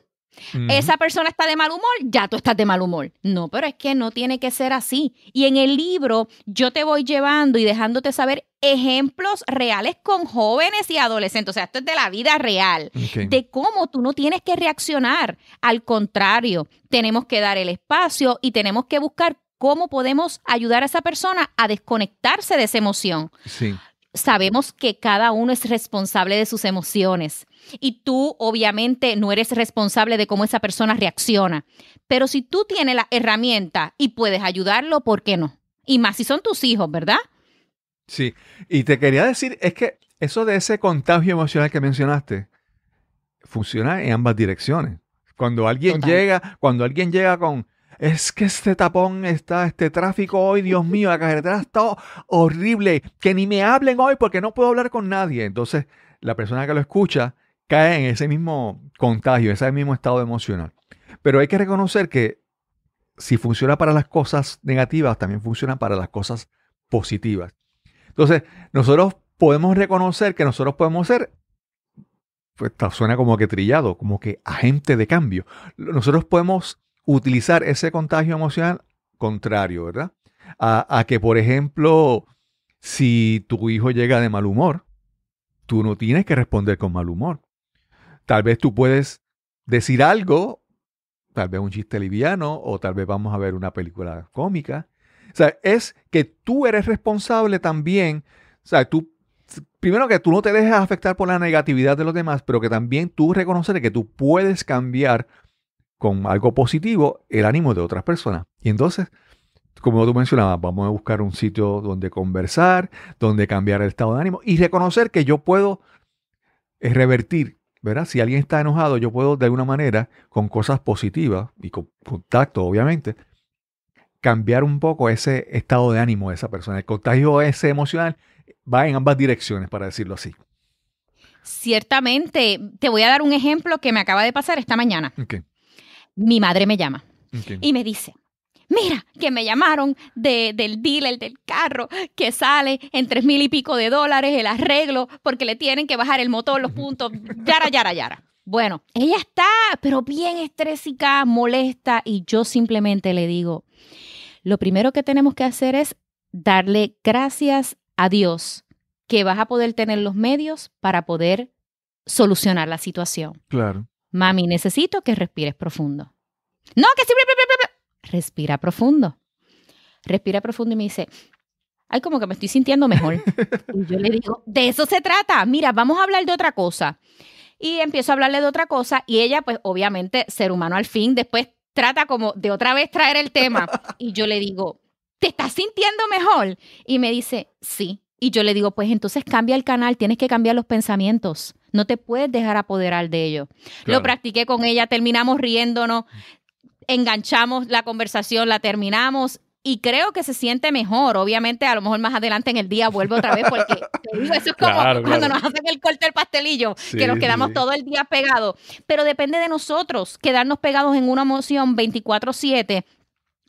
Esa persona está de mal humor, ya tú estás de mal humor. No, pero es que no tiene que ser así. Y en el libro yo te voy llevando y dejándote saber ejemplos reales con jóvenes y adolescentes. O sea, esto es de la vida real, de cómo tú no tienes que reaccionar. Al contrario, tenemos que dar el espacio y tenemos que buscar cómo podemos ayudar a esa persona a desconectarse de esa emoción. Sí sabemos que cada uno es responsable de sus emociones y tú obviamente no eres responsable de cómo esa persona reacciona, pero si tú tienes la herramienta y puedes ayudarlo, ¿por qué no? Y más si son tus hijos, ¿verdad?
Sí, y te quería decir, es que eso de ese contagio emocional que mencionaste funciona en ambas direcciones. Cuando alguien llega, cuando alguien llega con, es que este tapón está, este tráfico hoy, Dios mío, la carretera está horrible, que ni me hablen hoy porque no puedo hablar con nadie. Entonces, la persona que lo escucha cae en ese mismo contagio, ese mismo estado emocional. Pero hay que reconocer que si funciona para las cosas negativas, también funciona para las cosas positivas. Entonces, nosotros podemos reconocer que nosotros podemos ser, pues, suena como que trillado, como que agente de cambio. Nosotros podemos utilizar ese contagio emocional contrario, ¿verdad? A, que, por ejemplo, si tu hijo llega de mal humor, tú no tienes que responder con mal humor. Tal vez tú puedes decir algo, tal vez un chiste liviano, o tal vez vamos a ver una película cómica. O sea, es que tú eres responsable también. O sea, tú, primero que tú no te dejes afectar por la negatividad de los demás, pero que también tú reconocer que tú puedes cambiar con algo positivo el ánimo de otras personas. Y entonces, como tú mencionabas, vamos a buscar un sitio donde conversar, donde cambiar el estado de ánimo y reconocer que yo puedo eh, revertir, ¿verdad? Si alguien está enojado, yo puedo de alguna manera, con cosas positivas y con contacto, obviamente, cambiar un poco ese estado de ánimo de esa persona. El contagio ese emocional va en ambas direcciones, para decirlo así.
Ciertamente, te voy a dar un ejemplo que me acaba de pasar esta mañana mi madre me llama y me dice, mira, que me llamaron de, del dealer del carro que sale en tres mil y pico de dólares el arreglo porque le tienen que bajar el motor, los puntos, yara, yara, yara. Bueno, ella está, pero bien estrésica, molesta, y yo simplemente le digo, lo primero que tenemos que hacer es darle gracias a Dios que vas a poder tener los medios para poder solucionar la situación. Claro. Mami, necesito que respires profundo. No, que sí. Respira profundo. Respira profundo y me dice, ay, como que me estoy sintiendo mejor. y yo le digo, de eso se trata. Mira, vamos a hablar de otra cosa. Y empiezo a hablarle de otra cosa y ella, pues obviamente, ser humano al fin, después trata como de otra vez traer el tema. Y yo le digo, ¿te estás sintiendo mejor? Y me dice, sí. Y yo le digo, pues entonces cambia el canal, tienes que cambiar los pensamientos. No te puedes dejar apoderar de ello. Lo practiqué con ella, terminamos riéndonos, enganchamos la conversación, la terminamos y creo que se siente mejor. Obviamente, a lo mejor más adelante en el día vuelve otra vez, porque eso es como cuando nos hacen el corte del pastelillo, que nos quedamos todo el día pegados. Pero depende de nosotros quedarnos pegados en una emoción 24-7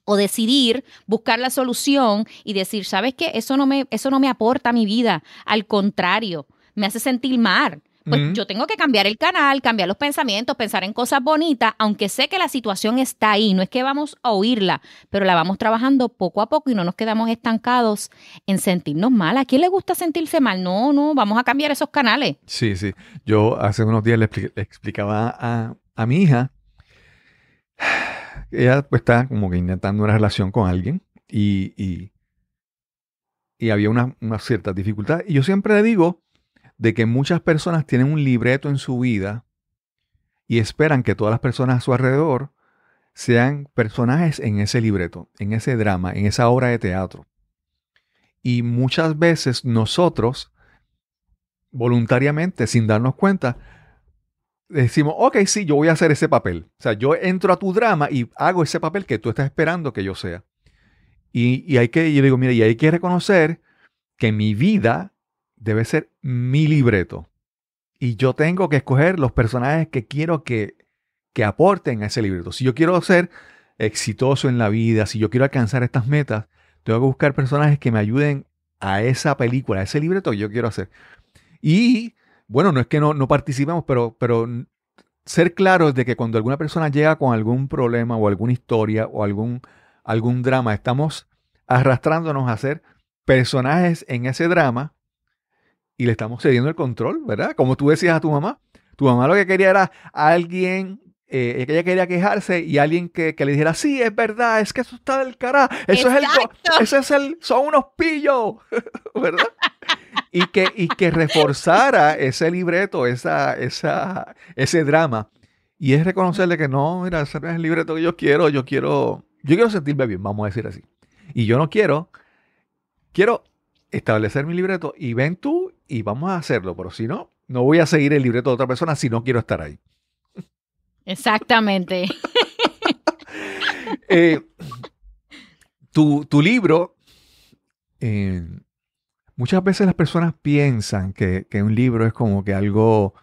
o decidir buscar la solución y decir, ¿sabes qué? Eso no me, eso no me aporta a mi vida. Al contrario, me hace sentir mal pues yo tengo que cambiar el canal, cambiar los pensamientos, pensar en cosas bonitas, aunque sé que la situación está ahí, no es que vamos a oírla, pero la vamos trabajando poco a poco y no nos quedamos estancados en sentirnos mal. ¿A quién le gusta sentirse mal? No, no, vamos a cambiar esos canales.
Sí, sí. Yo hace unos días le, explicaba a, mi hija, ella pues, está como que intentando una relación con alguien y, y, había una, cierta dificultad. Y yo siempre le digo de que muchas personas tienen un libreto en su vida y esperan que todas las personas a su alrededor sean personajes en ese libreto, en ese drama, en esa obra de teatro. Y muchas veces nosotros, voluntariamente, sin darnos cuenta, decimos, ok, sí, yo voy a hacer ese papel. O sea, yo entro a tu drama y hago ese papel que tú estás esperando que yo sea. Y, y hay que, yo digo, mira y hay que reconocer que mi vida debe ser mi libreto. Y yo tengo que escoger los personajes que quiero que, aporten a ese libreto. Si yo quiero ser exitoso en la vida, si yo quiero alcanzar estas metas, tengo que buscar personajes que me ayuden a esa película, a ese libreto que yo quiero hacer. Y bueno, no es que no, no participamos, pero, pero ser claros de que cuando alguna persona llega con algún problema o alguna historia o algún, algún drama, estamos arrastrándonos a ser personajes en ese drama y le estamos cediendo el control, ¿verdad? Como tú decías a tu mamá, tu mamá lo que quería era alguien eh, ella quería quejarse y alguien que, le dijera, sí, es verdad, es que eso está del carajo, eso es el, eso es el, son unos pillos, ¿verdad? y, que, que reforzara ese libreto, esa, esa, ese drama. Y es reconocerle que no, mira, ese es el libreto que yo quiero, yo quiero, yo quiero sentirme bien, vamos a decir así. Y yo no quiero, quiero establecer mi libreto y ven tú y vamos a hacerlo, pero si no, no voy a seguir el libreto de otra persona si no quiero estar ahí.
Exactamente.
Eh, tu, libro, eh, muchas veces las personas piensan que, que, un libro es como que algo,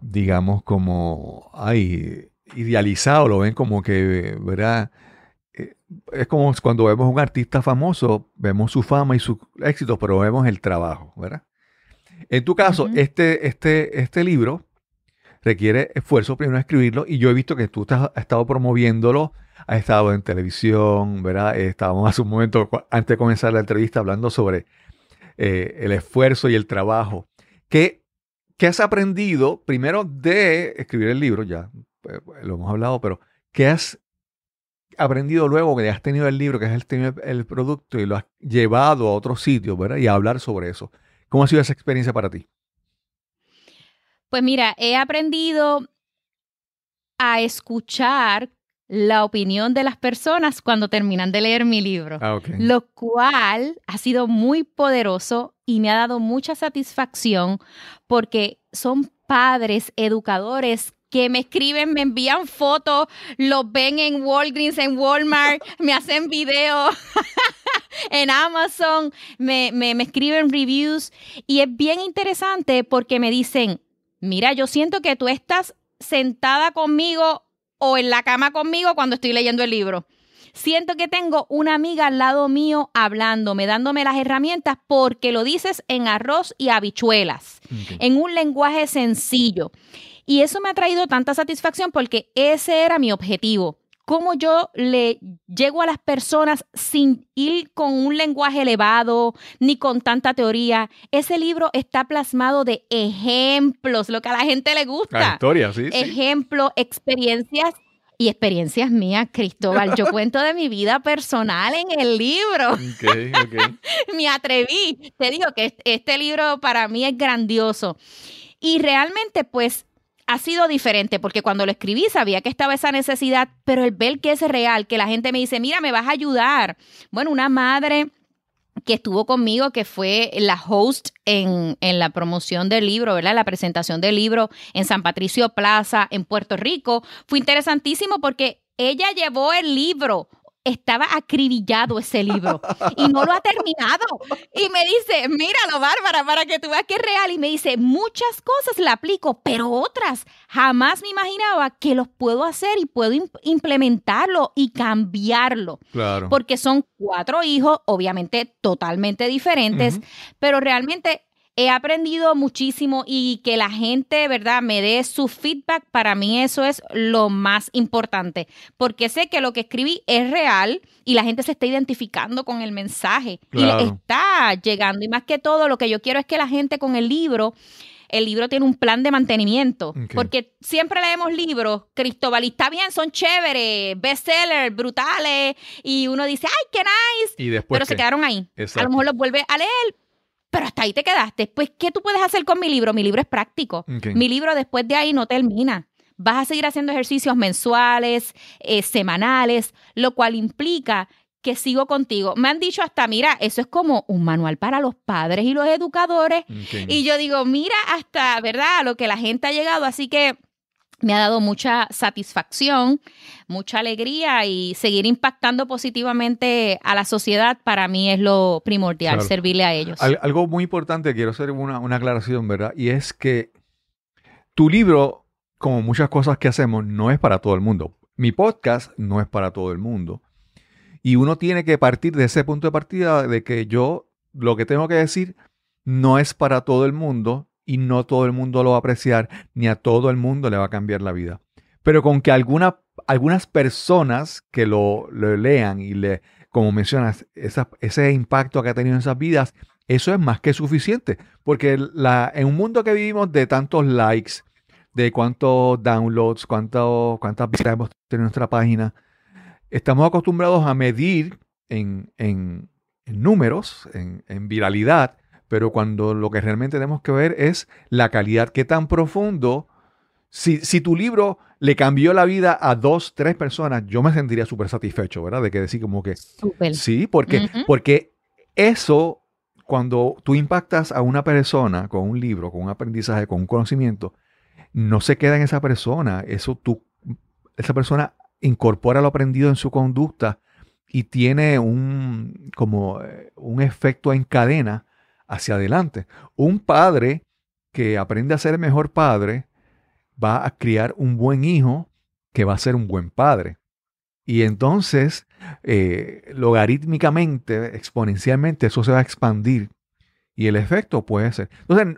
digamos, como, ay, idealizado, lo ven como que, ¿verdad? es como cuando vemos un artista famoso, vemos su fama y su éxito, pero vemos el trabajo, ¿verdad? En tu caso, este, este, este libro requiere esfuerzo primero escribirlo y yo he visto que tú has estado promoviéndolo, has estado en televisión, ¿verdad? Estábamos hace un momento, antes de comenzar la entrevista, hablando sobre eh, el esfuerzo y el trabajo. ¿Qué, ¿Qué has aprendido primero de escribir el libro? Ya eh, lo hemos hablado, pero ¿qué has aprendido luego que has tenido el libro, que has tenido el producto y lo has llevado a otros sitios, ¿verdad? Y a hablar sobre eso. ¿Cómo ha sido esa experiencia para ti?
Pues mira, he aprendido a escuchar la opinión de las personas cuando terminan de leer mi libro, ah, lo cual ha sido muy poderoso y me ha dado mucha satisfacción porque son padres, educadores que me escriben, me envían fotos, los ven en Walgreens, en Walmart, me hacen videos en Amazon, me, me, escriben reviews y es bien interesante porque me dicen, mira, yo siento que tú estás sentada conmigo o en la cama conmigo cuando estoy leyendo el libro. Siento que tengo una amiga al lado mío hablándome, dándome las herramientas porque lo dices en arroz y habichuelas, en un lenguaje sencillo. Y eso me ha traído tanta satisfacción porque ese era mi objetivo. Cómo yo le llego a las personas sin ir con un lenguaje elevado ni con tanta teoría. Ese libro está plasmado de ejemplos, lo que a la gente le gusta. La historia, sí. Ejemplos, experiencias y experiencias mías, Cristóbal. Yo cuento de mi vida personal en el libro. Me atreví. Te digo que este libro para mí es grandioso. Y realmente, pues, ha sido diferente porque cuando lo escribí sabía que estaba esa necesidad, pero el ver que es real, que la gente me dice, mira, me vas a ayudar. Bueno, una madre que estuvo conmigo, que fue la host en, en, la promoción del libro, ¿verdad? La presentación del libro en San Patricio Plaza, en Puerto Rico. Fue interesantísimo porque ella llevó el libro estaba acribillado ese libro y no lo ha terminado. Y me dice, míralo, Bárbara, para que tú veas que es real. Y me dice, muchas cosas la aplico, pero otras jamás me imaginaba que los puedo hacer y puedo implementarlo y cambiarlo. Claro. Porque son cuatro hijos, obviamente totalmente diferentes, pero realmente he aprendido muchísimo y que la gente, ¿verdad?, me dé su feedback, para mí eso es lo más importante, porque sé que lo que escribí es real y la gente se está identificando con el mensaje y le está llegando. Y más que todo, lo que yo quiero es que la gente con el libro... El libro tiene un plan de mantenimiento, porque siempre leemos libros, Cristóbal, y está bien, son chéveres, bestsellers, brutales, y uno dice, ay, qué nice, pero se quedaron ahí. A lo mejor los vuelve a leer, pero hasta ahí te quedaste. Pues, ¿qué tú puedes hacer con mi libro? Mi libro es práctico. Mi libro después de ahí no termina. Vas a seguir haciendo ejercicios mensuales, eh, semanales, lo cual implica que sigo contigo. Me han dicho hasta, mira, eso es como un manual para los padres y los educadores. Y yo digo, mira, hasta, ¿verdad? A lo que la gente ha llegado. Así que me ha dado mucha satisfacción, mucha alegría y seguir impactando positivamente a la sociedad para mí es lo primordial, servirle a ellos. algo
muy importante, quiero hacer una, una aclaración, ¿verdad? Y es que tu libro, como muchas cosas que hacemos, no es para todo el mundo. Mi podcast no es para todo el mundo. Y uno tiene que partir de ese punto de partida de que yo lo que tengo que decir no es para todo el mundo y no todo el mundo lo va a apreciar, ni a todo el mundo le va a cambiar la vida. Pero con que alguna, algunas personas que lo, lean y le, como mencionas, ese impacto que ha tenido en esas vidas, eso es más que suficiente. Porque en un mundo que vivimos de tantos likes, de cuántos downloads, cuánto, cuántas visitas hemos tenido en nuestra página, estamos acostumbrados a medir en, números, en viralidad, pero cuando lo que realmente tenemos que ver es la calidad, qué tan profundo. Si, tu libro le cambió la vida a dos, tres personas, yo me sentiría súper satisfecho, ¿verdad? De que decir como que... Sí, porque, porque eso, cuando tú impactas a una persona con un libro, con un aprendizaje, con un conocimiento, no se queda en esa persona. Eso tú, esa persona incorpora lo aprendido en su conducta y tiene un, como eh, un efecto en cadena hacia adelante. Un padre que aprende a ser el mejor padre va a criar un buen hijo que va a ser un buen padre. Y entonces, eh, logarítmicamente, exponencialmente, eso se va a expandir. Y el efecto puede ser. Entonces,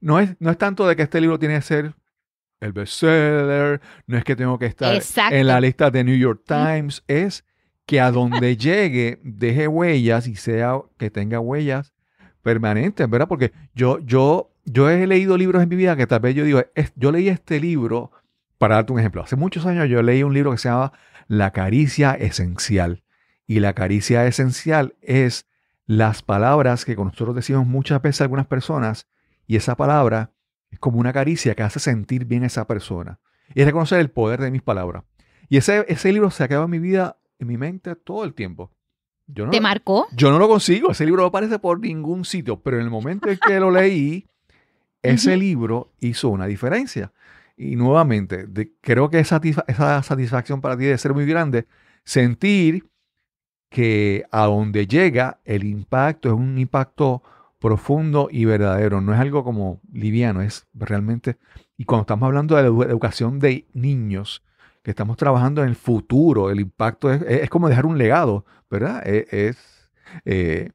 no es, no es tanto de que este libro tiene que ser el bestseller, no es que tengo que estar en la lista de New York Times, es que a donde llegue deje huellas y sea que tenga huellas permanente, ¿verdad? Porque yo, yo, yo he leído libros en mi vida que tal vez yo digo, yo leí este libro, para darte un ejemplo, hace muchos años yo leí un libro que se llama La caricia esencial. Y la caricia esencial es las palabras que nosotros decimos muchas veces a algunas personas, y esa palabra es como una caricia que hace sentir bien a esa persona. Y es reconocer el poder de mis palabras. Y ese, ese libro se ha quedado en mi vida, en mi mente, todo el tiempo. ¿Te marcó? Yo no lo consigo. Ese libro no aparece por ningún sitio, pero en el momento en que lo leí, ese libro hizo una diferencia. Y nuevamente, creo que esa satisfacción para ti debe ser muy grande. Sentir que a donde llega el impacto es un impacto profundo y verdadero. No es algo como liviano, es realmente. Y cuando estamos hablando de educación de niños, que estamos trabajando en el futuro. El impacto es, es, como dejar un legado, ¿verdad? E, es, eh,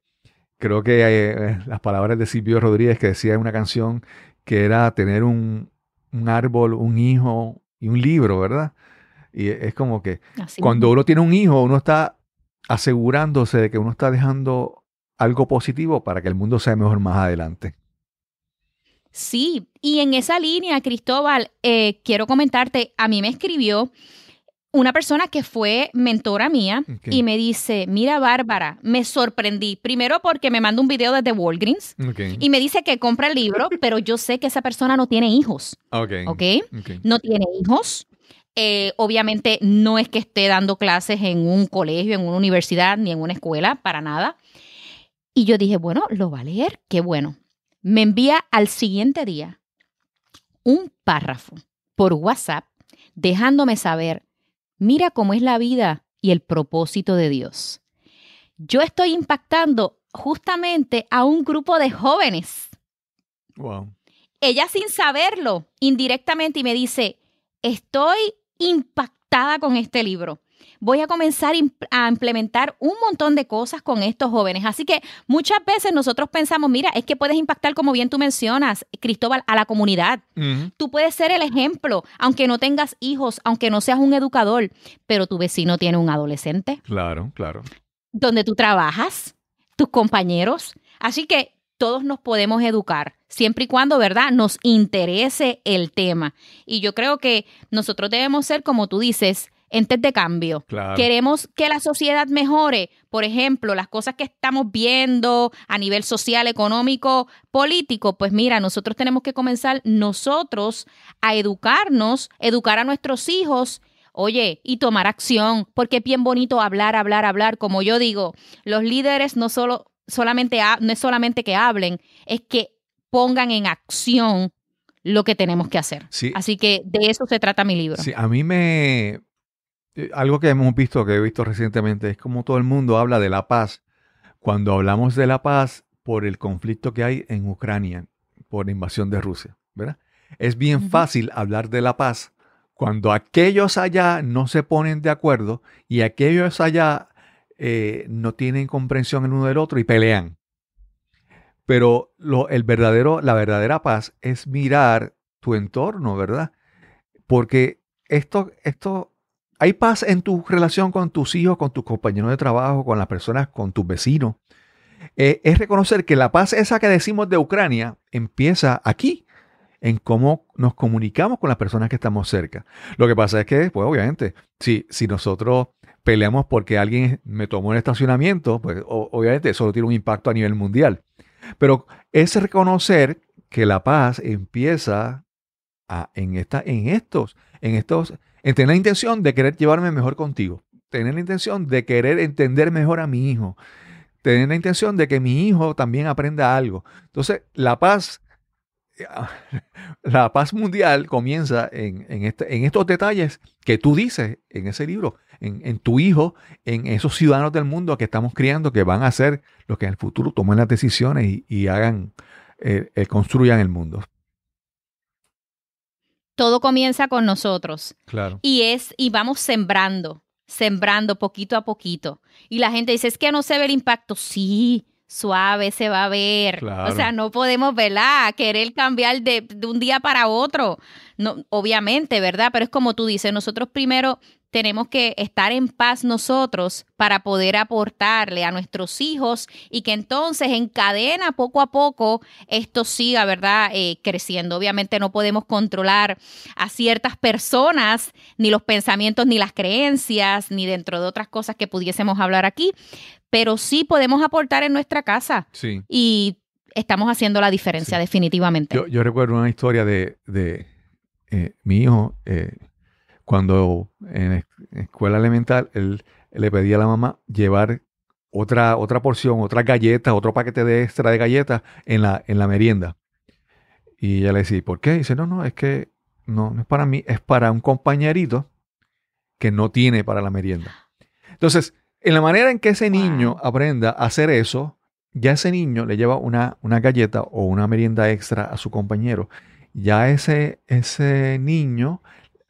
creo que eh, las palabras de Silvio Rodríguez que decía en una canción que era tener un, árbol, un hijo y un libro, ¿verdad? Y e, es como que cuando uno tiene un hijo, uno está asegurándose de que uno está dejando algo positivo para que el mundo sea mejor más adelante.
Sí, y en esa línea, Cristóbal, eh, quiero comentarte, a mí me escribió una persona que fue mentora mía y me dice, mira Bárbara, me sorprendí. Primero porque me manda un video desde Walgreens y me dice que compra el libro, pero yo sé que esa persona no tiene hijos. Ok. No tiene hijos. Eh, obviamente no es que esté dando clases en un colegio, en una universidad, ni en una escuela, para nada. Y yo dije, bueno, lo va a leer, qué bueno me envía al siguiente día un párrafo por WhatsApp dejándome saber, mira cómo es la vida y el propósito de Dios. Yo estoy impactando justamente a un grupo de jóvenes. Ella sin saberlo, indirectamente, y me dice, estoy impactada con este libro voy a comenzar a implementar un montón de cosas con estos jóvenes. Así que muchas veces nosotros pensamos, mira, es que puedes impactar, como bien tú mencionas, Cristóbal, a la comunidad. Tú puedes ser el ejemplo, aunque no tengas hijos, aunque no seas un educador, pero tu vecino tiene un adolescente.
Claro, claro.
Donde tú trabajas, tus compañeros. Así que todos nos podemos educar, siempre y cuando, ¿verdad?, nos interese el tema. Y yo creo que nosotros debemos ser, como tú dices, entes de cambio. Queremos que la sociedad mejore, por ejemplo, las cosas que estamos viendo a nivel social, económico, político, pues mira, nosotros tenemos que comenzar nosotros a educarnos, educar a nuestros hijos oye, y tomar acción, porque es bien bonito hablar, hablar, hablar. Como yo digo, los líderes no, solo, solamente, no es solamente que hablen, es que pongan en acción lo que tenemos que hacer. Así que de eso se trata mi libro. Sí,
a mí me, eh, algo que hemos visto, que he visto recientemente, es como todo el mundo habla de la paz. Cuando hablamos de la paz por el conflicto que hay en Ucrania, por la invasión de Rusia, ¿verdad? Es bien fácil hablar de la paz cuando aquellos allá no se ponen de acuerdo y aquellos allá eh, no tienen comprensión el uno del otro y pelean. Pero lo, el verdadero, la verdadera paz es mirar tu entorno, ¿verdad? Porque esto, esto hay paz en tu relación con tus hijos, con tus compañeros de trabajo, con las personas, con tus vecinos. Eh, es reconocer que la paz esa que decimos de Ucrania empieza aquí, en cómo nos comunicamos con las personas que estamos cerca. Lo que pasa es que, pues obviamente, si, si nosotros peleamos porque alguien me tomó el estacionamiento, pues obviamente eso tiene un impacto a nivel mundial. Pero es reconocer que la paz empieza en, esta, en estos, en estos tener la intención de querer llevarme mejor contigo, tener la intención de querer entender mejor a mi hijo, tener la intención de que mi hijo también aprenda algo. Entonces, la paz, la paz mundial comienza este, en, estos detalles que tú dices en ese libro, en, tu hijo, en esos ciudadanos del mundo que estamos criando, que van a ser los que en el futuro tomen las decisiones y, hagan, eh, eh, construyan el mundo
todo comienza con nosotros. Claro. Y es, y vamos sembrando, sembrando poquito a poquito. Y la gente dice, es que no se ve el impacto. Sí, suave se va a ver. O sea, no podemos, ¿verdad? Querer cambiar de, un día para otro. No, obviamente, ¿verdad? Pero es como tú dices, nosotros primero tenemos que estar en paz nosotros para poder aportarle a nuestros hijos y que entonces en cadena poco a poco esto siga, ¿verdad? Eh, creciendo. Obviamente no podemos controlar a ciertas personas, ni los pensamientos, ni las creencias, ni dentro de otras cosas que pudiésemos hablar aquí, pero sí podemos aportar en nuestra casa. Sí. Y estamos haciendo la diferencia definitivamente.
Yo, recuerdo una historia de, de eh, mi hijo. Eh, cuando en escuela elemental él, le pedía a la mamá llevar otra, otra porción, otra galleta, otro paquete de extra de galletas en la, en la merienda. Y ella le decía, ¿por qué? dice, no, no, es que no, no es para mí, es para un compañerito que no tiene para la merienda. Entonces, en la manera en que ese niño aprenda a hacer eso, ya ese niño le lleva una, galleta o una merienda extra a su compañero. Ya ese, ese niño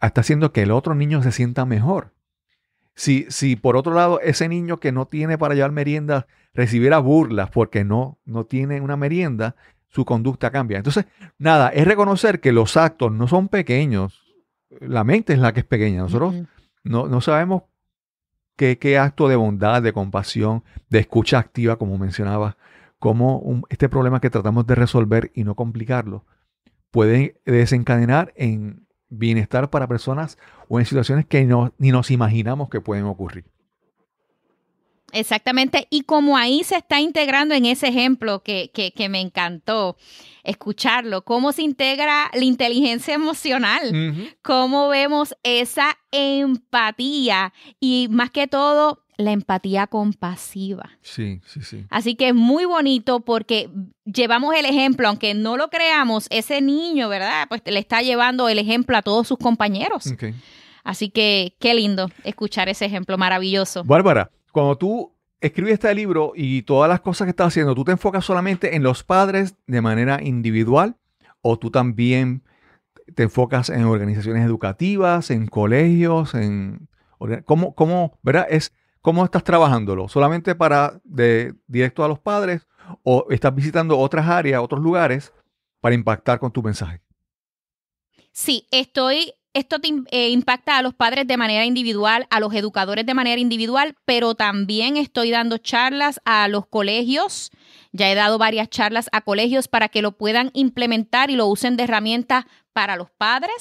está haciendo que el otro niño se sienta mejor. Si, si por otro lado ese niño que no tiene para llevar merienda recibiera burlas porque no, no tiene una merienda, su conducta cambia. Entonces, nada, es reconocer que los actos no son pequeños. La mente es la que es pequeña. Nosotros no, sabemos qué, acto de bondad, de compasión, de escucha activa, como mencionaba, cómo este problema que tratamos de resolver y no complicarlo, puede desencadenar en bienestar para personas o en situaciones que no, ni nos imaginamos que pueden ocurrir.
Exactamente, y como ahí se está integrando en ese ejemplo que, me encantó escucharlo, cómo se integra la inteligencia emocional, cómo vemos esa empatía y más que todo la empatía compasiva.
Sí, sí, sí.
Así que es muy bonito porque llevamos el ejemplo, aunque no lo creamos, ese niño, ¿verdad? Pues le está llevando el ejemplo a todos sus compañeros. Así que qué lindo escuchar ese ejemplo maravilloso.
Bárbara, cuando tú escribes este libro y todas las cosas que estás haciendo, ¿tú te enfocas solamente en los padres de manera individual o tú también te enfocas en organizaciones educativas, en colegios, en... ¿Cómo, verdad? Es, ¿Cómo estás trabajándolo? ¿Solamente para de, directo a los padres o estás visitando otras áreas, otros lugares para impactar con tu mensaje?
Sí, estoy esto eh, impacta a los padres de manera individual, a los educadores de manera individual, pero también estoy dando charlas a los colegios. Ya he dado varias charlas a colegios para que lo puedan implementar y lo usen de herramienta para los padres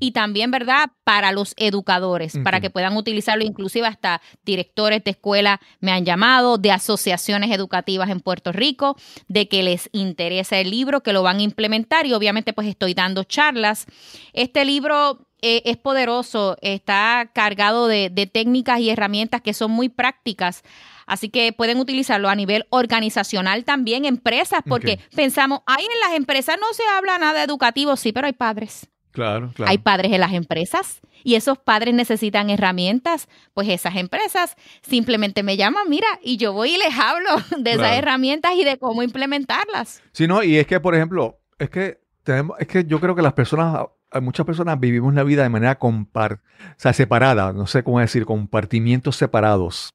y también, ¿verdad?, para los educadores, para que puedan utilizarlo. Inclusive hasta directores de escuela me han llamado, de asociaciones educativas en Puerto Rico, de que les interesa el libro, que lo van a implementar y obviamente pues estoy dando charlas. Este libro eh, es poderoso, está cargado de, técnicas y herramientas que son muy prácticas. Así que pueden utilizarlo a nivel organizacional también, empresas, porque pensamos, ahí en las empresas no se habla nada educativo, sí, pero hay padres.
Claro, claro. Hay
padres en las empresas y esos padres necesitan herramientas. Pues esas empresas simplemente me llaman, mira, y yo voy y les hablo de esas herramientas y de cómo implementarlas.
Sí, no, y es que, por ejemplo, es que tenemos, es que yo creo que las personas muchas personas vivimos la vida de manera compar, o sea, separada, no sé cómo decir, compartimientos separados.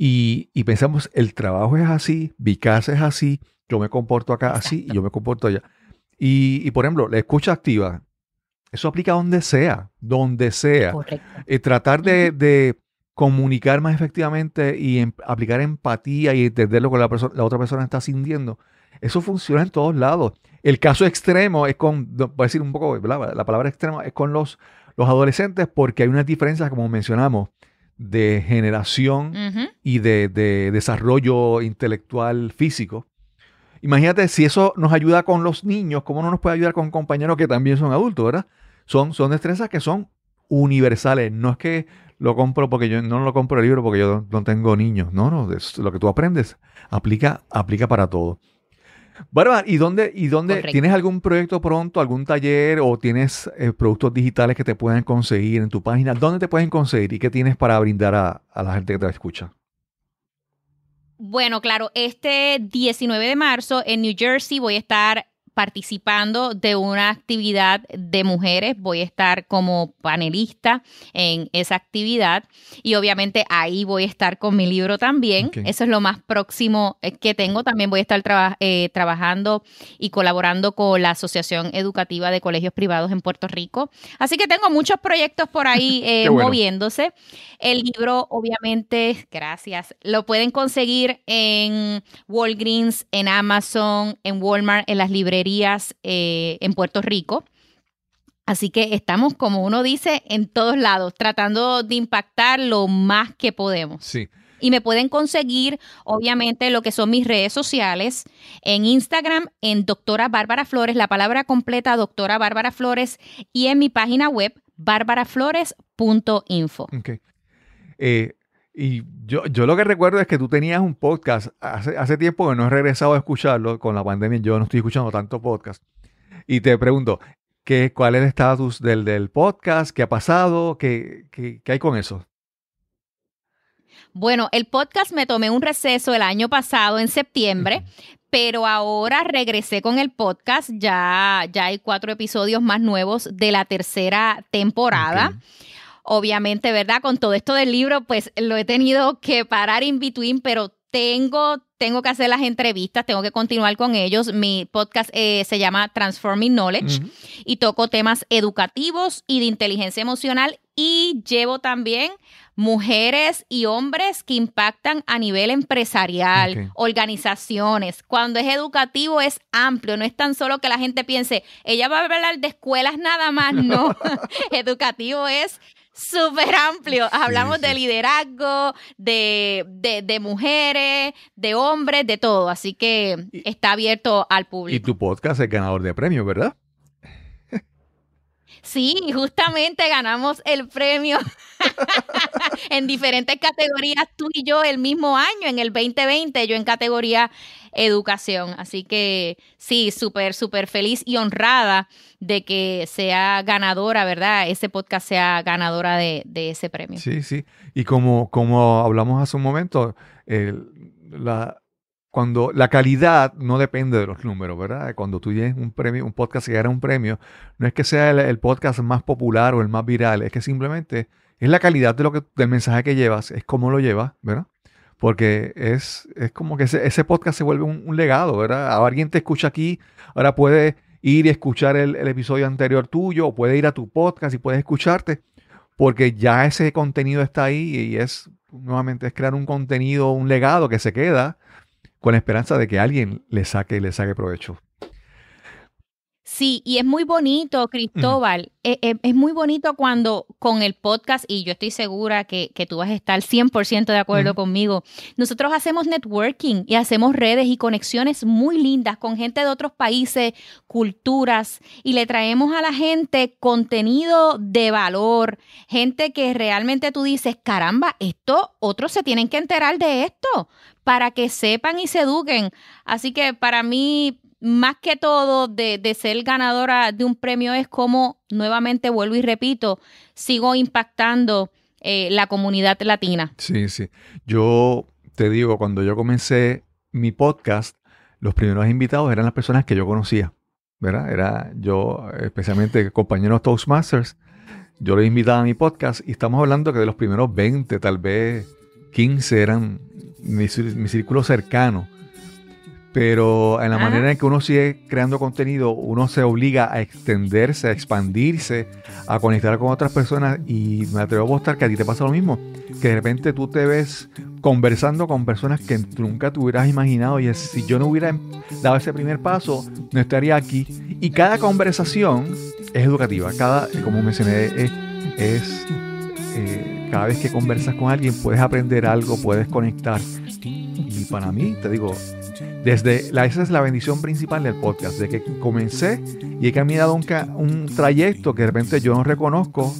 Y, pensamos, el trabajo es así, mi casa es así, yo me comporto acá así y yo me comporto allá. Y, por ejemplo, la escucha activa, eso aplica donde sea, donde sea. y eh, tratar de, comunicar más efectivamente y em, aplicar empatía y entender lo que la, la, otra persona está sintiendo, eso funciona en todos lados. El caso extremo es con, voy a decir un poco, la palabra extremo es con los, los adolescentes porque hay unas diferencias, como mencionamos, de generación y de, desarrollo intelectual físico. Imagínate si eso nos ayuda con los niños, ¿cómo no nos puede ayudar con compañeros que también son adultos, verdad? Son, son destrezas que son universales. No es que lo compro porque yo no lo compro el libro porque yo no tengo niños. No, no, es lo que tú aprendes aplica, aplica para todo. Bárbara, ¿y dónde, y dónde tienes algún proyecto pronto, algún taller o tienes eh, productos digitales que te pueden conseguir en tu página? ¿Dónde te pueden conseguir y qué tienes para brindar a, la gente que te escucha?
Bueno, claro, este 19 de marzo en New Jersey voy a estar participando de una actividad de mujeres. Voy a estar como panelista en esa actividad y obviamente ahí voy a estar con mi libro también. Eso es lo más próximo eh, que tengo. También voy a estar eh, trabajando y colaborando con la Asociación Educativa de Colegios Privados en Puerto Rico. Así que tengo muchos proyectos por ahí eh, moviéndose. El libro, obviamente, gracias, lo pueden conseguir en Walgreens, en Amazon, en Walmart, en las librerías eh, en Puerto Rico. Así que estamos, como uno dice, en todos lados, tratando de impactar lo más que podemos. Sí. Y me pueden conseguir, obviamente, lo que son mis redes sociales. En Instagram, en Doctora Bárbara Flores, la palabra completa Doctora Bárbara Flores, y en mi página web, barbaraflores.info.
Okay. Eh, y yo, lo que recuerdo es que tú tenías un podcast hace, tiempo que no he regresado a escucharlo. Con la pandemia yo no estoy escuchando tanto podcast. Y te pregunto, ¿qué, ¿cuál es el estatus del, del podcast? ¿Qué ha pasado? ¿Qué, qué, qué hay con eso?
Bueno, el podcast me tomé un receso el año pasado, en septiembre, pero ahora regresé con el podcast. Ya, ya hay cuatro episodios más nuevos de la tercera temporada. Obviamente, ¿verdad? Con todo esto del libro, pues lo he tenido que parar in between, pero tengo, tengo que hacer las entrevistas, tengo que continuar con ellos. Mi podcast eh, se llama Transforming Knowledge y toco temas educativos y de inteligencia emocional y llevo también mujeres y hombres que impactan a nivel empresarial, organizaciones. Cuando es educativo es amplio, no es tan solo que la gente piense, ella va a hablar de escuelas nada más, no. educativo es súper amplio. Hablamos de liderazgo, de, mujeres, de hombres, de todo. Así que está abierto al público. Y
tu podcast es ganador de premios, ¿verdad?
Sí, justamente ganamos el premio en diferentes categorías, tú y yo el mismo año, en el 2020, yo en categoría educación. Así que sí, súper, súper feliz y honrada de que sea ganadora, ¿verdad? Ese podcast sea ganadora de, ese premio. Sí,
sí. Y como, como hablamos hace un momento, la, cuando la calidad no depende de los números, ¿verdad? Cuando tú tienes un premio, un podcast que gana un premio, no es que sea el, podcast más popular o el más viral, es que simplemente es la calidad de lo que, del mensaje que llevas, es cómo lo llevas, ¿verdad? Porque es, es como que ese, podcast se vuelve un, legado, ¿verdad? Ahora alguien te escucha aquí, ahora puede ir y escuchar el, episodio anterior tuyo, o puede ir a tu podcast y puede escucharte, porque ya ese contenido está ahí y es, nuevamente, es crear un contenido, un legado que se queda con la esperanza de que alguien le saque y le saque provecho.
Sí, y es muy bonito, Cristóbal. E, e, es, muy bonito cuando con el podcast, y yo estoy segura que, tú vas a estar 100% de acuerdo conmigo, nosotros hacemos networking y hacemos redes y conexiones muy lindas con gente de otros países, culturas, y le traemos a la gente contenido de valor, gente que realmente tú dices, caramba, esto, otros se tienen que enterar de esto para que sepan y se eduquen. Así que para mí más que todo de, ser ganadora de un premio es como, nuevamente vuelvo y repito, sigo impactando eh, la comunidad latina.
Sí, sí. Yo te digo, cuando yo comencé mi podcast, los primeros invitados eran las personas que yo conocía, ¿verdad? Era yo, especialmente compañeros Toastmasters, yo les invitaba a mi podcast y estamos hablando que de los primeros 20, tal vez 15 eran mi círculo cercano pero en la ah. manera en que uno sigue creando contenido, uno se obliga a extenderse, a expandirse, a conectar con otras personas y me atrevo a apostar que a ti te pasa lo mismo, que de repente tú te ves conversando con personas que nunca te hubieras imaginado y es, si yo no hubiera dado ese primer paso, no estaría aquí. Y cada conversación es educativa, cada, eh, como mencioné, eh, es... Eh, cada vez que conversas con alguien puedes aprender algo, puedes conectar. Y para mí, te digo, desde la, esa es la bendición principal del podcast, de que comencé y he caminado un, trayecto que de repente yo no reconozco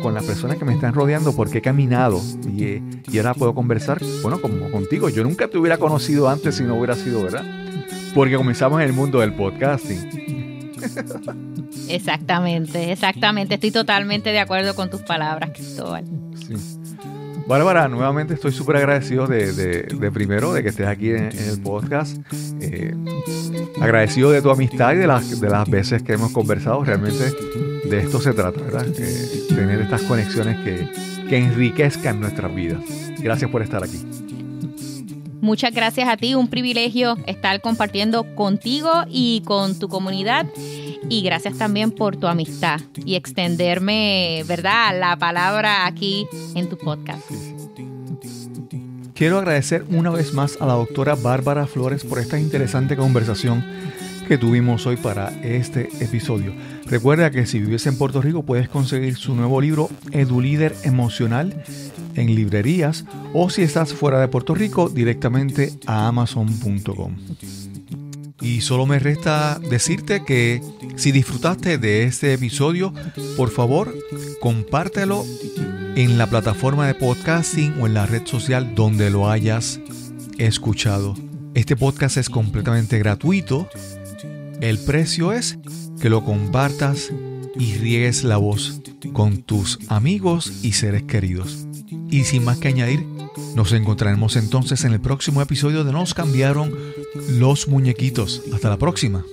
con las personas que me están rodeando porque he caminado y, ahora puedo conversar, bueno, como contigo. Yo nunca te hubiera conocido antes si no hubiera sido, ¿verdad? Porque comenzamos en el mundo del podcasting.
Exactamente, exactamente. Estoy totalmente de acuerdo con tus palabras, Cristóbal.
Bárbara, nuevamente estoy súper agradecido de, primero de que estés aquí en, el podcast. Eh, agradecido de tu amistad y de las, de las veces que hemos conversado. Realmente de esto se trata, ¿verdad? tener estas conexiones que, que enriquezcan nuestras vidas. Gracias por estar aquí.
Muchas gracias a ti, un privilegio estar compartiendo contigo y con tu comunidad y gracias también por tu amistad y extenderme, ¿verdad?, la palabra aquí en tu podcast.
Quiero agradecer una vez más a la doctora Bárbara Flores por esta interesante conversación que tuvimos hoy para este episodio. Recuerda que si vives en Puerto Rico puedes conseguir su nuevo libro Líder Emocional en librerías o si estás fuera de Puerto Rico directamente a amazon.com. Y solo me resta decirte que si disfrutaste de este episodio, por favor, compártelo en la plataforma de podcasting o en la red social donde lo hayas escuchado. Este podcast es completamente gratuito. El precio es que lo compartas y riegues la voz con tus amigos y seres queridos. Y sin más que añadir, nos encontraremos entonces en el próximo episodio de Nos cambiaron los muñequitos. Hasta la próxima.